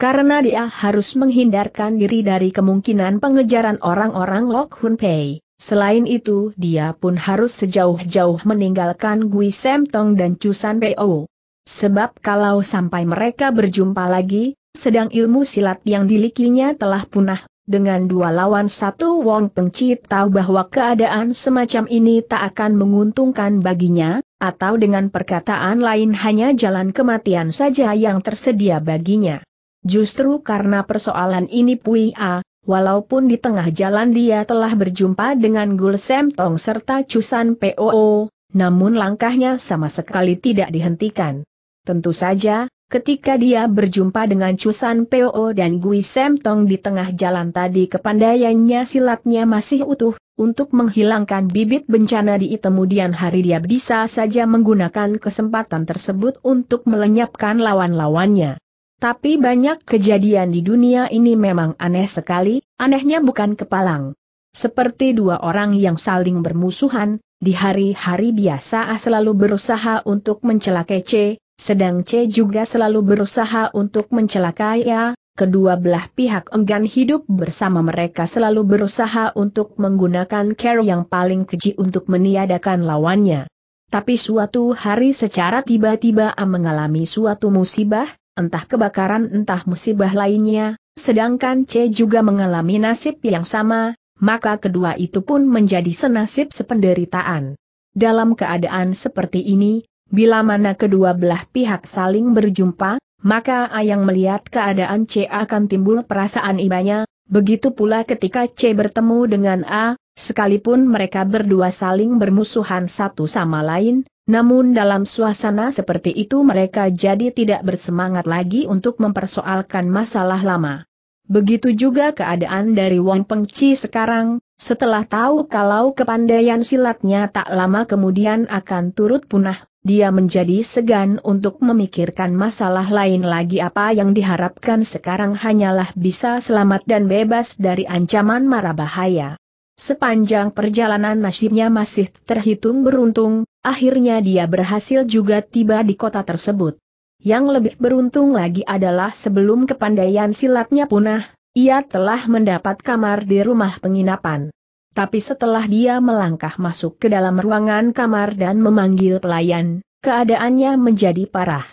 Karena dia harus menghindarkan diri dari kemungkinan pengejaran orang-orang Lok Hun Pei. Selain itu dia pun harus sejauh-jauh meninggalkan Gui Semtong dan Cusan Peo. Sebab kalau sampai mereka berjumpa lagi, sedang ilmu silat yang dilikinya telah punah, dengan dua lawan satu Wong Pengci tahu bahwa keadaan semacam ini tak akan menguntungkan baginya, atau dengan perkataan lain hanya jalan kematian saja yang tersedia baginya. Justru karena persoalan ini Pui A, Walaupun di tengah jalan dia telah berjumpa dengan Gul Sem Tong serta Cusan Poo, namun langkahnya sama sekali tidak dihentikan. Tentu saja, ketika dia berjumpa dengan Cusan Poo dan Gui Sem Tong di tengah jalan tadi kepandaiannya silatnya masih utuh, untuk menghilangkan bibit bencana di kemudian hari dia bisa saja menggunakan kesempatan tersebut untuk melenyapkan lawan-lawannya. Tapi banyak kejadian di dunia ini memang aneh sekali, anehnya bukan kepalang. Seperti dua orang yang saling bermusuhan, di hari-hari biasa A selalu berusaha untuk mencelakai C, sedang C juga selalu berusaha untuk mencelakai A, kedua belah pihak enggan hidup bersama mereka selalu berusaha untuk menggunakan care yang paling keji untuk meniadakan lawannya. Tapi suatu hari secara tiba-tiba A mengalami suatu musibah, entah kebakaran entah musibah lainnya, sedangkan C juga mengalami nasib yang sama, maka kedua itu pun menjadi senasib sependeritaan. Dalam keadaan seperti ini, bila mana kedua belah pihak saling berjumpa, maka yang melihat keadaan C akan timbul perasaan ibanya, begitu pula ketika C bertemu dengan A, sekalipun mereka berdua saling bermusuhan satu sama lain, namun dalam suasana seperti itu mereka jadi tidak bersemangat lagi untuk mempersoalkan masalah lama. Begitu juga keadaan dari Wang Pengci sekarang, setelah tahu kalau kepandaian silatnya tak lama kemudian akan turut punah, dia menjadi segan untuk memikirkan masalah lain lagi apa yang diharapkan sekarang hanyalah bisa selamat dan bebas dari ancaman mara bahaya. Sepanjang perjalanan nasibnya masih terhitung beruntung, akhirnya dia berhasil juga tiba di kota tersebut. Yang lebih beruntung lagi adalah sebelum kepandaian silatnya punah, ia telah mendapat kamar di rumah penginapan. Tapi setelah dia melangkah masuk ke dalam ruangan kamar dan memanggil pelayan, keadaannya menjadi parah.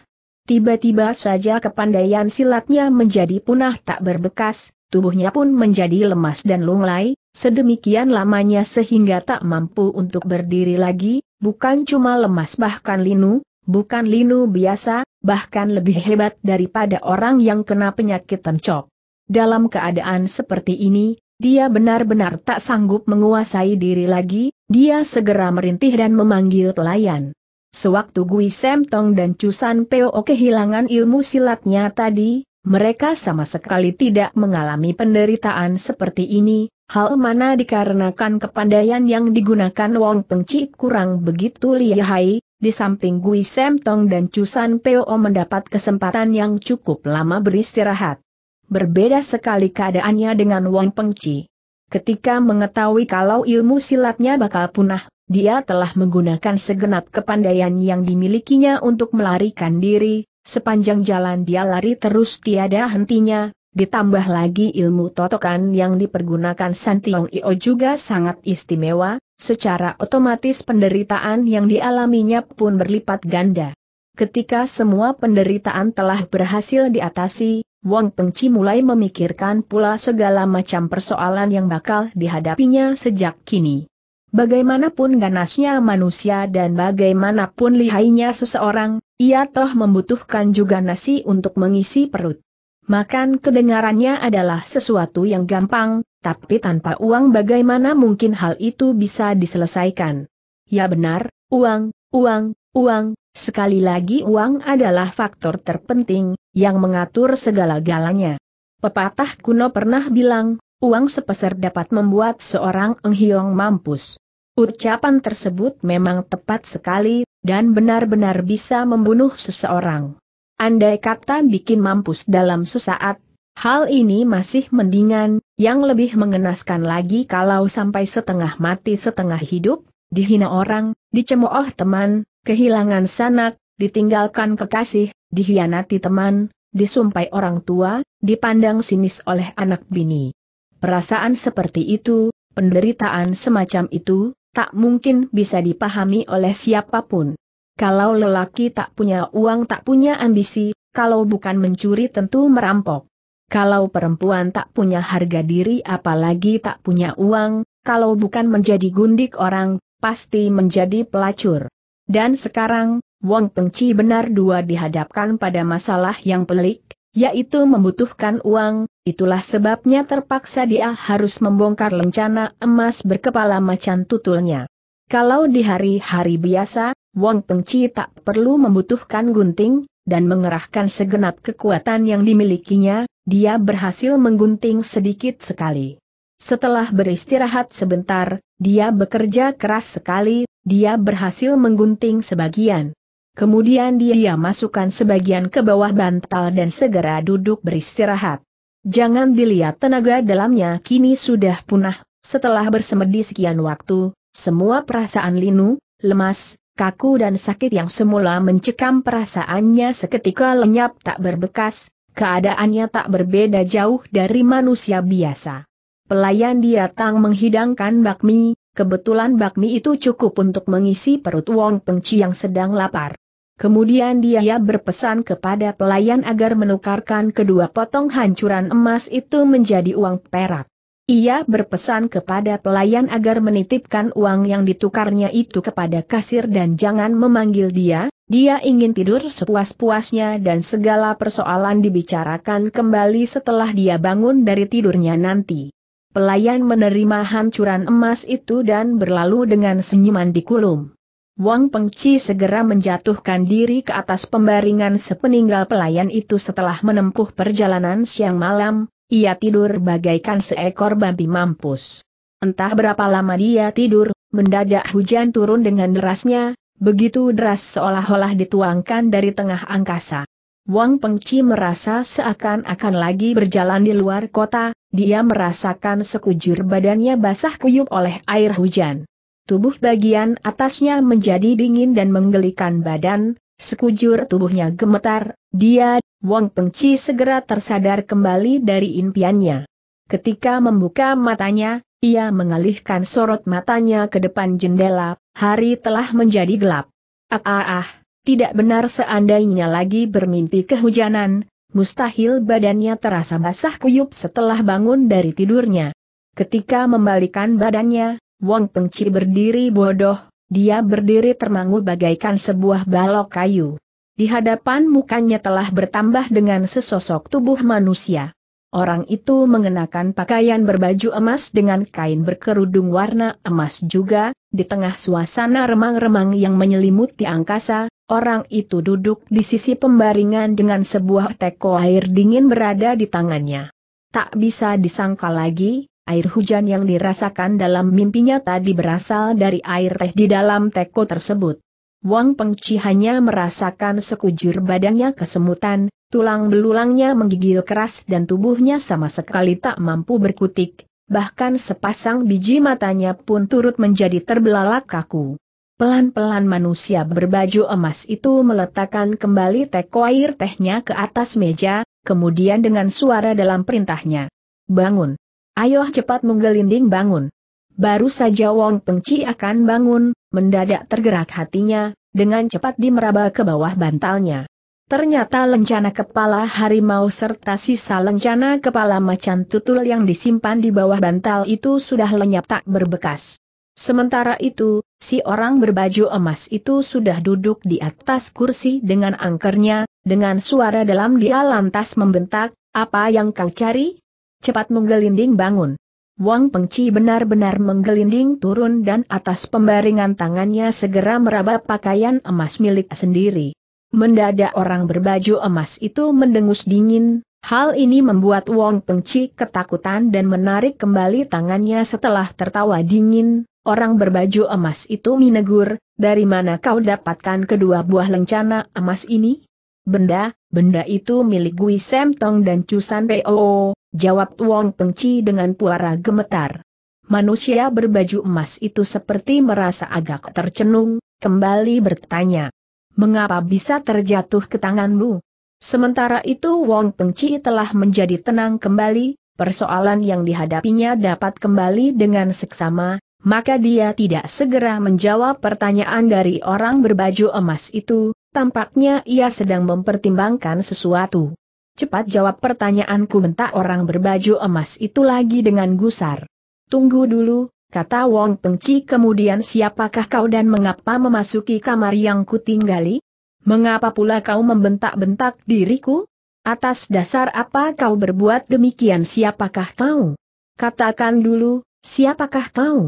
Tiba-tiba saja kepandaian silatnya menjadi punah tak berbekas, tubuhnya pun menjadi lemas dan lunglai, sedemikian lamanya sehingga tak mampu untuk berdiri lagi, bukan cuma lemas bahkan linu, bukan linu biasa, bahkan lebih hebat daripada orang yang kena penyakit tencok. Dalam keadaan seperti ini, dia benar-benar tak sanggup menguasai diri lagi, dia segera merintih dan memanggil pelayan. Sewaktu Gui Semtong dan Cusan Peo kehilangan ilmu silatnya tadi, mereka sama sekali tidak mengalami penderitaan seperti ini, hal mana dikarenakan kepandaian yang digunakan Wong Pengci kurang begitu lihai, di samping Gui Tong dan Cusan Peo mendapat kesempatan yang cukup lama beristirahat. Berbeda sekali keadaannya dengan Wong Pengci. Ketika mengetahui kalau ilmu silatnya bakal punah, dia telah menggunakan segenap kepandaian yang dimilikinya untuk melarikan diri, Sepanjang jalan dia lari terus tiada hentinya, ditambah lagi ilmu totokan yang dipergunakan San Tiong Io juga sangat istimewa, secara otomatis penderitaan yang dialaminya pun berlipat ganda. Ketika semua penderitaan telah berhasil diatasi, Wang Pengci mulai memikirkan pula segala macam persoalan yang bakal dihadapinya sejak kini. Bagaimanapun ganasnya manusia dan bagaimanapun lihainya seseorang, ia toh membutuhkan juga nasi untuk mengisi perut. Makan kedengarannya adalah sesuatu yang gampang, tapi tanpa uang bagaimana mungkin hal itu bisa diselesaikan. Ya benar, uang, uang, uang, sekali lagi uang adalah faktor terpenting, yang mengatur segala-galanya. Pepatah kuno pernah bilang, uang sepeser dapat membuat seorang enghiong mampus. Ucapan tersebut memang tepat sekali, dan benar-benar bisa membunuh seseorang. Andai kata bikin mampus dalam sesaat, hal ini masih mendingan, yang lebih mengenaskan lagi kalau sampai setengah mati setengah hidup, dihina orang, dicemooh teman, kehilangan sanak, ditinggalkan kekasih, dihianati teman, disumpai orang tua, dipandang sinis oleh anak bini. Perasaan seperti itu, penderitaan semacam itu, tak mungkin bisa dipahami oleh siapapun. Kalau lelaki tak punya uang tak punya ambisi, kalau bukan mencuri tentu merampok. Kalau perempuan tak punya harga diri apalagi tak punya uang, kalau bukan menjadi gundik orang, pasti menjadi pelacur. Dan sekarang, Wong Pengci benar dua dihadapkan pada masalah yang pelik, yaitu membutuhkan uang, itulah sebabnya terpaksa dia harus membongkar lencana emas berkepala macan tutulnya. Kalau di hari-hari biasa, Wong Pengci tak perlu membutuhkan gunting, dan mengerahkan segenap kekuatan yang dimilikinya, dia berhasil menggunting sedikit sekali. Setelah beristirahat sebentar, dia bekerja keras sekali, dia berhasil menggunting sebagian. Kemudian dia masukkan sebagian ke bawah bantal dan segera duduk beristirahat. Jangan dilihat tenaga dalamnya kini sudah punah, setelah bersemedi sekian waktu, semua perasaan linu, lemas, kaku dan sakit yang semula mencekam perasaannya seketika lenyap tak berbekas, keadaannya tak berbeda jauh dari manusia biasa. Pelayan dia tang menghidangkan bakmi, Kebetulan bakmi itu cukup untuk mengisi perut Wong Pengci yang sedang lapar. Kemudian dia berpesan kepada pelayan agar menukarkan kedua potong hancuran emas itu menjadi uang perak. Ia berpesan kepada pelayan agar menitipkan uang yang ditukarnya itu kepada kasir dan jangan memanggil dia, dia ingin tidur sepuas-puasnya dan segala persoalan dibicarakan kembali setelah dia bangun dari tidurnya nanti. Pelayan menerima hancuran emas itu dan berlalu dengan senyuman di kulum. Wang Pengci segera menjatuhkan diri ke atas pembaringan sepeninggal pelayan itu setelah menempuh perjalanan siang malam, ia tidur bagaikan seekor babi mampus. Entah berapa lama dia tidur, mendadak hujan turun dengan derasnya, begitu deras seolah-olah dituangkan dari tengah angkasa. Wang Pengci merasa seakan-akan lagi berjalan di luar kota, dia merasakan sekujur badannya basah kuyup oleh air hujan. Tubuh bagian atasnya menjadi dingin dan menggelikan badan, sekujur tubuhnya gemetar, dia, Wang Pengci segera tersadar kembali dari impiannya. Ketika membuka matanya, ia mengalihkan sorot matanya ke depan jendela, hari telah menjadi gelap. Ah ah ah, tidak benar seandainya lagi bermimpi kehujanan, mustahil badannya terasa basah kuyup setelah bangun dari tidurnya. Ketika membalikan badannya, Wong Pengci berdiri bodoh, dia berdiri termangu bagaikan sebuah balok kayu. Di hadapan mukanya telah bertambah dengan sesosok tubuh manusia. Orang itu mengenakan pakaian berbaju emas dengan kain berkerudung warna emas juga, di tengah suasana remang-remang yang menyelimuti angkasa, orang itu duduk di sisi pembaringan dengan sebuah teko air dingin berada di tangannya. Tak bisa disangka lagi, air hujan yang dirasakan dalam mimpinya tadi berasal dari air teh di dalam teko tersebut. Wang Pengci hanya merasakan sekujur badannya kesemutan, tulang belulangnya menggigil keras dan tubuhnya sama sekali tak mampu berkutik, bahkan sepasang biji matanya pun turut menjadi terbelalak kaku. Pelan-pelan manusia berbaju emas itu meletakkan kembali teko air tehnya ke atas meja, kemudian dengan suara dalam perintahnya. Bangun. Ayo cepat menggelinding bangun. Baru saja Wong Pengci akan bangun, mendadak tergerak hatinya, dengan cepat dimeraba ke bawah bantalnya. Ternyata lencana kepala harimau serta sisa lencana kepala macan tutul yang disimpan di bawah bantal itu sudah lenyap tak berbekas. Sementara itu, si orang berbaju emas itu sudah duduk di atas kursi dengan angkernya, dengan suara dalam dia lantas membentak, apa yang kau cari? cepat menggelinding bangun. Wang Pengci benar-benar menggelinding turun dan atas pembaringan tangannya segera meraba pakaian emas milik sendiri. Mendadak orang berbaju emas itu mendengus dingin, hal ini membuat Wang Pengci ketakutan dan menarik kembali tangannya setelah tertawa dingin. Orang berbaju emas itu minegur, dari mana kau dapatkan kedua buah lencana emas ini? Benda, benda itu milik Gui Semtong dan Cusan P.O. Jawab Wong Pengci dengan puara gemetar. Manusia berbaju emas itu seperti merasa agak tercenung, kembali bertanya. Mengapa bisa terjatuh ke tanganmu? Sementara itu Wong Pengci telah menjadi tenang kembali, persoalan yang dihadapinya dapat kembali dengan seksama, maka dia tidak segera menjawab pertanyaan dari orang berbaju emas itu, tampaknya ia sedang mempertimbangkan sesuatu. Cepat jawab pertanyaanku bentak orang berbaju emas itu lagi dengan gusar. Tunggu dulu, kata Wong Pengci kemudian siapakah kau dan mengapa memasuki kamar yang kutinggali? Mengapa pula kau membentak-bentak diriku? Atas dasar apa kau berbuat demikian siapakah kau? Katakan dulu, siapakah kau?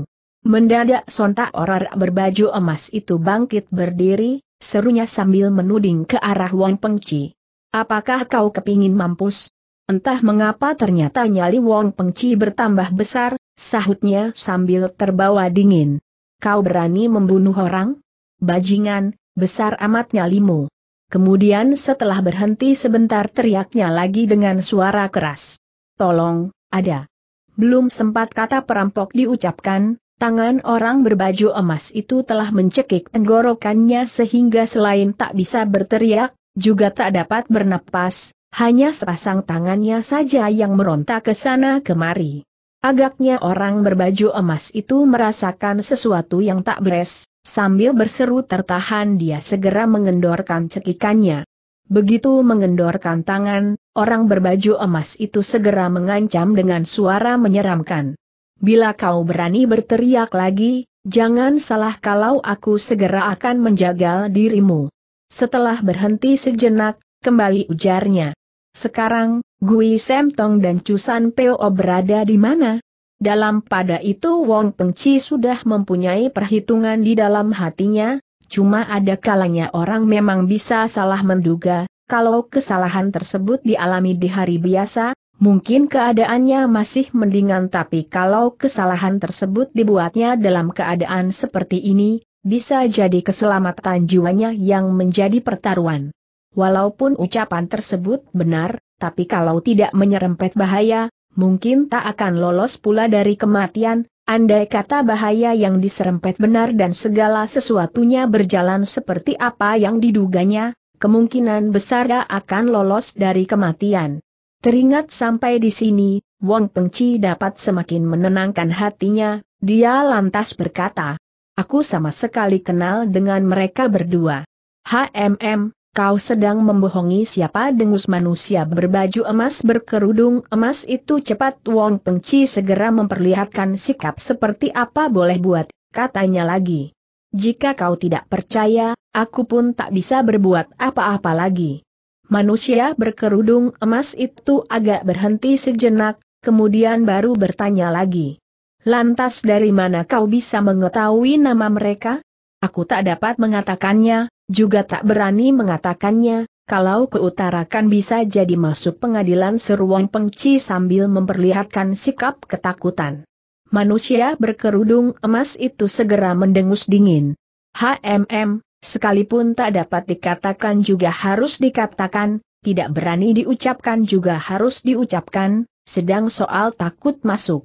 Mendadak sontak orang berbaju emas itu bangkit berdiri, serunya sambil menuding ke arah Wong Pengci. Apakah kau kepingin mampus? Entah mengapa ternyata nyali Wong Pengci bertambah besar, sahutnya sambil terbawa dingin. Kau berani membunuh orang? Bajingan, besar amat nyalimu. Kemudian setelah berhenti sebentar teriaknya lagi dengan suara keras. Tolong, ada. Belum sempat kata perampok diucapkan, tangan orang berbaju emas itu telah mencekik tenggorokannya sehingga selain tak bisa berteriak, juga tak dapat bernapas, hanya sepasang tangannya saja yang meronta ke sana kemari. Agaknya orang berbaju emas itu merasakan sesuatu yang tak beres, sambil berseru tertahan dia segera mengendorkan cekikannya. Begitu mengendorkan tangan, orang berbaju emas itu segera mengancam dengan suara menyeramkan. Bila kau berani berteriak lagi, jangan salah kalau aku segera akan menjagal dirimu. Setelah berhenti sejenak, kembali ujarnya. Sekarang, Gui Semtong dan Cusan Peo berada di mana? Dalam pada itu Wong Peng Pengci sudah mempunyai perhitungan di dalam hatinya, cuma ada kalanya orang memang bisa salah menduga, kalau kesalahan tersebut dialami di hari biasa, mungkin keadaannya masih mendingan tapi kalau kesalahan tersebut dibuatnya dalam keadaan seperti ini, bisa jadi keselamatan jiwanya yang menjadi pertaruhan. Walaupun ucapan tersebut benar, tapi kalau tidak menyerempet bahaya, mungkin tak akan lolos pula dari kematian, andai kata bahaya yang diserempet benar dan segala sesuatunya berjalan seperti apa yang diduganya, kemungkinan besar akan lolos dari kematian. Teringat sampai di sini, Wong Pengci dapat semakin menenangkan hatinya, dia lantas berkata, Aku sama sekali kenal dengan mereka berdua. HMM, kau sedang membohongi siapa dengus manusia berbaju emas berkerudung emas itu cepat Wong Pengci segera memperlihatkan sikap seperti apa boleh buat, katanya lagi. Jika kau tidak percaya, aku pun tak bisa berbuat apa-apa lagi. Manusia berkerudung emas itu agak berhenti sejenak, kemudian baru bertanya lagi. Lantas dari mana kau bisa mengetahui nama mereka? Aku tak dapat mengatakannya, juga tak berani mengatakannya, kalau keutarakan bisa jadi masuk pengadilan seruang pengci sambil memperlihatkan sikap ketakutan. Manusia berkerudung emas itu segera mendengus dingin. HMM, sekalipun tak dapat dikatakan juga harus dikatakan, tidak berani diucapkan juga harus diucapkan, sedang soal takut masuk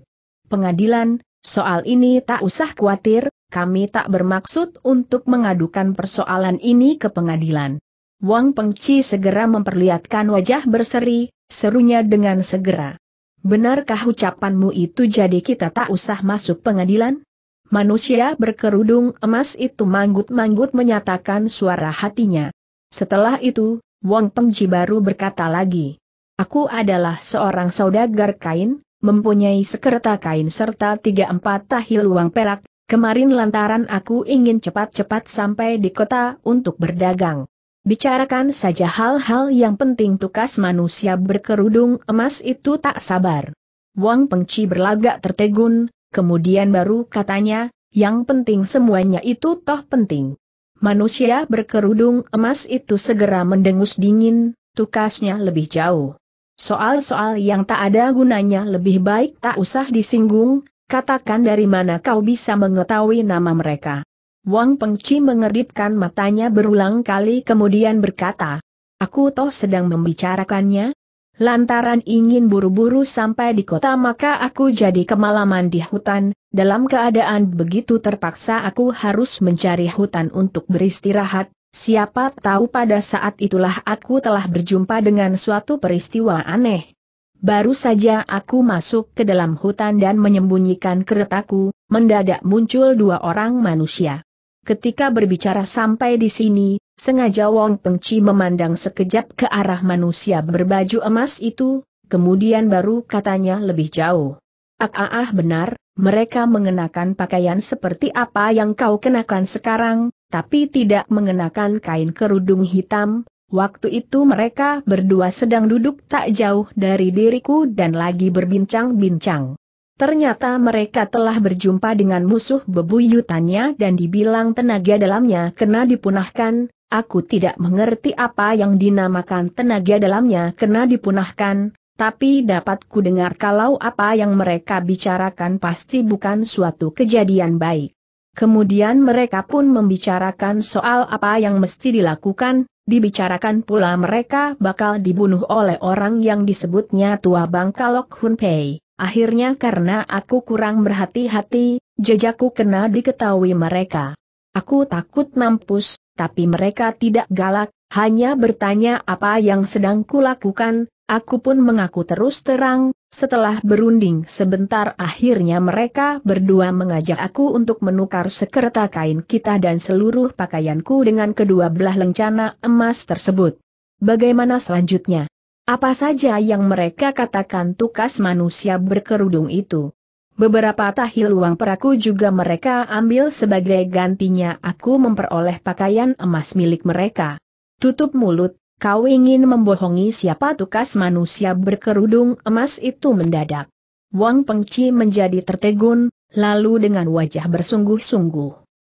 pengadilan, soal ini tak usah khawatir, kami tak bermaksud untuk mengadukan persoalan ini ke pengadilan. Wang Pengci segera memperlihatkan wajah berseri, serunya dengan segera. Benarkah ucapanmu itu jadi kita tak usah masuk pengadilan? Manusia berkerudung emas itu manggut-manggut menyatakan suara hatinya. Setelah itu, Wang Pengci baru berkata lagi. Aku adalah seorang saudagar kain, mempunyai sekerta kain serta tiga empat tahi luang perak, kemarin lantaran aku ingin cepat-cepat sampai di kota untuk berdagang. Bicarakan saja hal-hal yang penting tukas manusia berkerudung emas itu tak sabar. Wang Pengci berlagak tertegun, kemudian baru katanya, yang penting semuanya itu toh penting. Manusia berkerudung emas itu segera mendengus dingin, tukasnya lebih jauh. Soal-soal yang tak ada gunanya lebih baik tak usah disinggung, katakan dari mana kau bisa mengetahui nama mereka. Wang Pengci mengeritkan matanya berulang kali kemudian berkata, Aku toh sedang membicarakannya. Lantaran ingin buru-buru sampai di kota maka aku jadi kemalaman di hutan, dalam keadaan begitu terpaksa aku harus mencari hutan untuk beristirahat, Siapa tahu pada saat itulah aku telah berjumpa dengan suatu peristiwa aneh. Baru saja aku masuk ke dalam hutan dan menyembunyikan keretaku, mendadak muncul dua orang manusia. Ketika berbicara sampai di sini, sengaja Wong Pengci memandang sekejap ke arah manusia berbaju emas itu, kemudian baru katanya lebih jauh. Ah, ah, ah benar, mereka mengenakan pakaian seperti apa yang kau kenakan sekarang, tapi tidak mengenakan kain kerudung hitam. Waktu itu mereka berdua sedang duduk tak jauh dari diriku dan lagi berbincang-bincang. Ternyata mereka telah berjumpa dengan musuh bebuyutannya dan dibilang tenaga dalamnya kena dipunahkan, aku tidak mengerti apa yang dinamakan tenaga dalamnya kena dipunahkan, tapi dapat ku dengar kalau apa yang mereka bicarakan pasti bukan suatu kejadian baik. Kemudian mereka pun membicarakan soal apa yang mesti dilakukan, dibicarakan pula mereka bakal dibunuh oleh orang yang disebutnya tua bang kalok Hun Pei. Akhirnya karena aku kurang berhati-hati, jejakku kena diketahui mereka. Aku takut mampus, tapi mereka tidak galak, hanya bertanya apa yang sedang kulakukan, Aku pun mengaku terus terang, setelah berunding sebentar akhirnya mereka berdua mengajak aku untuk menukar sekerta kain kita dan seluruh pakaianku dengan kedua belah lencana emas tersebut. Bagaimana selanjutnya? Apa saja yang mereka katakan tukas manusia berkerudung itu? Beberapa tahil uang peraku juga mereka ambil sebagai gantinya aku memperoleh pakaian emas milik mereka. Tutup mulut, Kau ingin membohongi siapa tukas manusia berkerudung emas itu mendadak. Wang Pengci menjadi tertegun, lalu dengan wajah bersungguh-sungguh.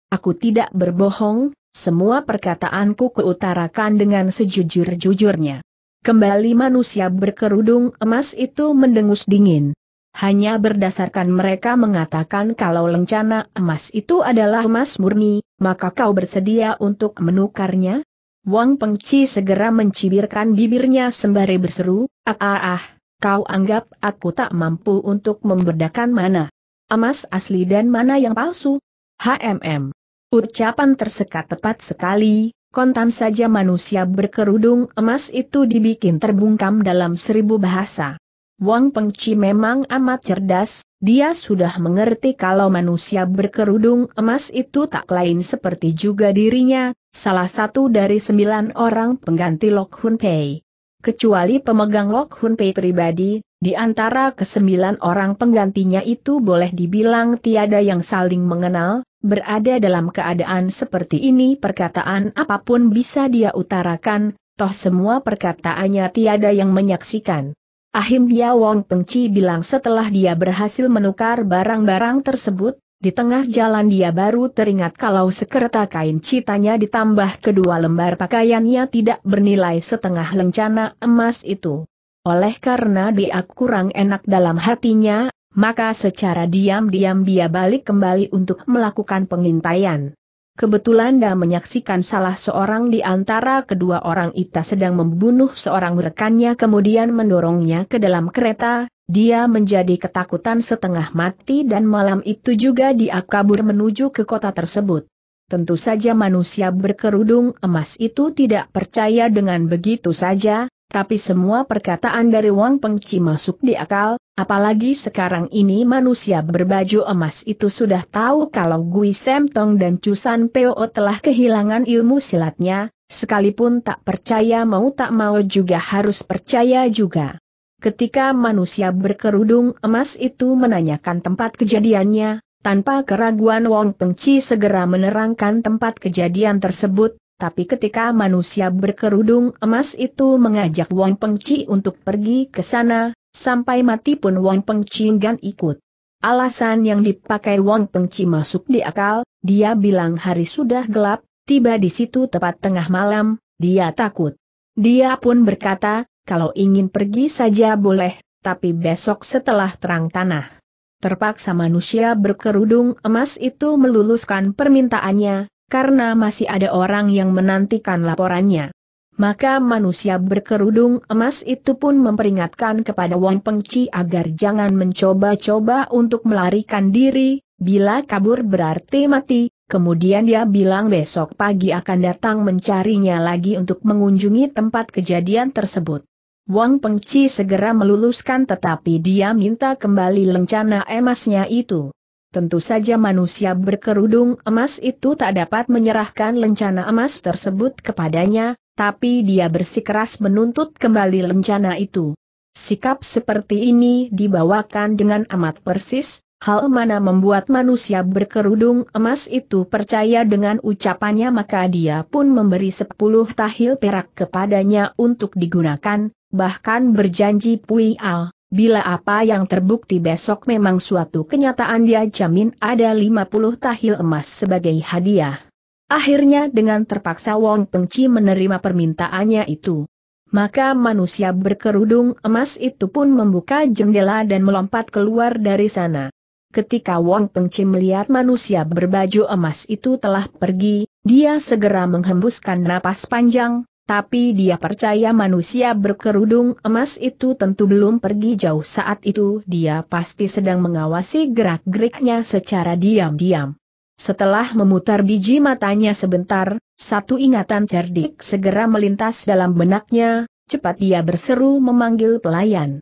Aku tidak berbohong, semua perkataanku keutarakan dengan sejujur-jujurnya. Kembali manusia berkerudung emas itu mendengus dingin. Hanya berdasarkan mereka mengatakan kalau lencana emas itu adalah emas murni, maka kau bersedia untuk menukarnya? Wang Pengci segera mencibirkan bibirnya sembari berseru, ah ah ah, kau anggap aku tak mampu untuk membedakan mana emas asli dan mana yang palsu? HMM. Ucapan tersekat tepat sekali, kontan saja manusia berkerudung emas itu dibikin terbungkam dalam seribu bahasa. Wang Pengci memang amat cerdas, dia sudah mengerti kalau manusia berkerudung emas itu tak lain seperti juga dirinya, salah satu dari sembilan orang pengganti Lok Hun Pei. Kecuali pemegang Lok Hun Pei pribadi, di antara kesembilan orang penggantinya itu boleh dibilang tiada yang saling mengenal, berada dalam keadaan seperti ini perkataan apapun bisa dia utarakan, toh semua perkataannya tiada yang menyaksikan. Ahim Ya Wong Pengci bilang setelah dia berhasil menukar barang-barang tersebut, di tengah jalan dia baru teringat kalau sekereta kain citanya ditambah kedua lembar pakaiannya tidak bernilai setengah lencana emas itu. Oleh karena dia kurang enak dalam hatinya, maka secara diam-diam dia balik kembali untuk melakukan pengintaian. Kebetulan dah menyaksikan salah seorang di antara kedua orang itu sedang membunuh seorang rekannya kemudian mendorongnya ke dalam kereta, dia menjadi ketakutan setengah mati dan malam itu juga dia kabur menuju ke kota tersebut. Tentu saja manusia berkerudung emas itu tidak percaya dengan begitu saja, tapi semua perkataan dari Wang Pengci masuk di akal, Apalagi sekarang ini manusia berbaju emas itu sudah tahu kalau Gui Semtong dan Cusan Peo telah kehilangan ilmu silatnya, sekalipun tak percaya mau tak mau juga harus percaya juga. Ketika manusia berkerudung emas itu menanyakan tempat kejadiannya, tanpa keraguan Wong Pengci segera menerangkan tempat kejadian tersebut, tapi ketika manusia berkerudung emas itu mengajak Wong Pengci untuk pergi ke sana, Sampai mati pun Wang Peng Cinggan ikut. Alasan yang dipakai Wang Pengci masuk di akal, dia bilang hari sudah gelap, tiba di situ tepat tengah malam, dia takut. Dia pun berkata, kalau ingin pergi saja boleh, tapi besok setelah terang tanah. Terpaksa manusia berkerudung emas itu meluluskan permintaannya, karena masih ada orang yang menantikan laporannya maka manusia berkerudung emas itu pun memperingatkan kepada Wang Pengci agar jangan mencoba-coba untuk melarikan diri, bila kabur berarti mati, kemudian dia bilang besok pagi akan datang mencarinya lagi untuk mengunjungi tempat kejadian tersebut. Wang Pengci segera meluluskan tetapi dia minta kembali lencana emasnya itu. Tentu saja manusia berkerudung emas itu tak dapat menyerahkan lencana emas tersebut kepadanya, tapi dia bersikeras menuntut kembali lencana itu. Sikap seperti ini dibawakan dengan amat persis, hal mana membuat manusia berkerudung emas itu percaya dengan ucapannya maka dia pun memberi sepuluh tahil perak kepadanya untuk digunakan, bahkan berjanji Pui Al Bila apa yang terbukti besok memang suatu kenyataan dia jamin ada 50 tahil emas sebagai hadiah. Akhirnya dengan terpaksa Wong Peng Pengci menerima permintaannya itu. Maka manusia berkerudung emas itu pun membuka jendela dan melompat keluar dari sana. Ketika Wong Peng Pengci melihat manusia berbaju emas itu telah pergi, dia segera menghembuskan napas panjang, tapi dia percaya manusia berkerudung emas itu tentu belum pergi jauh saat itu dia pasti sedang mengawasi gerak-geriknya secara diam-diam. Setelah memutar biji matanya sebentar, satu ingatan cerdik segera melintas dalam benaknya, cepat dia berseru memanggil pelayan.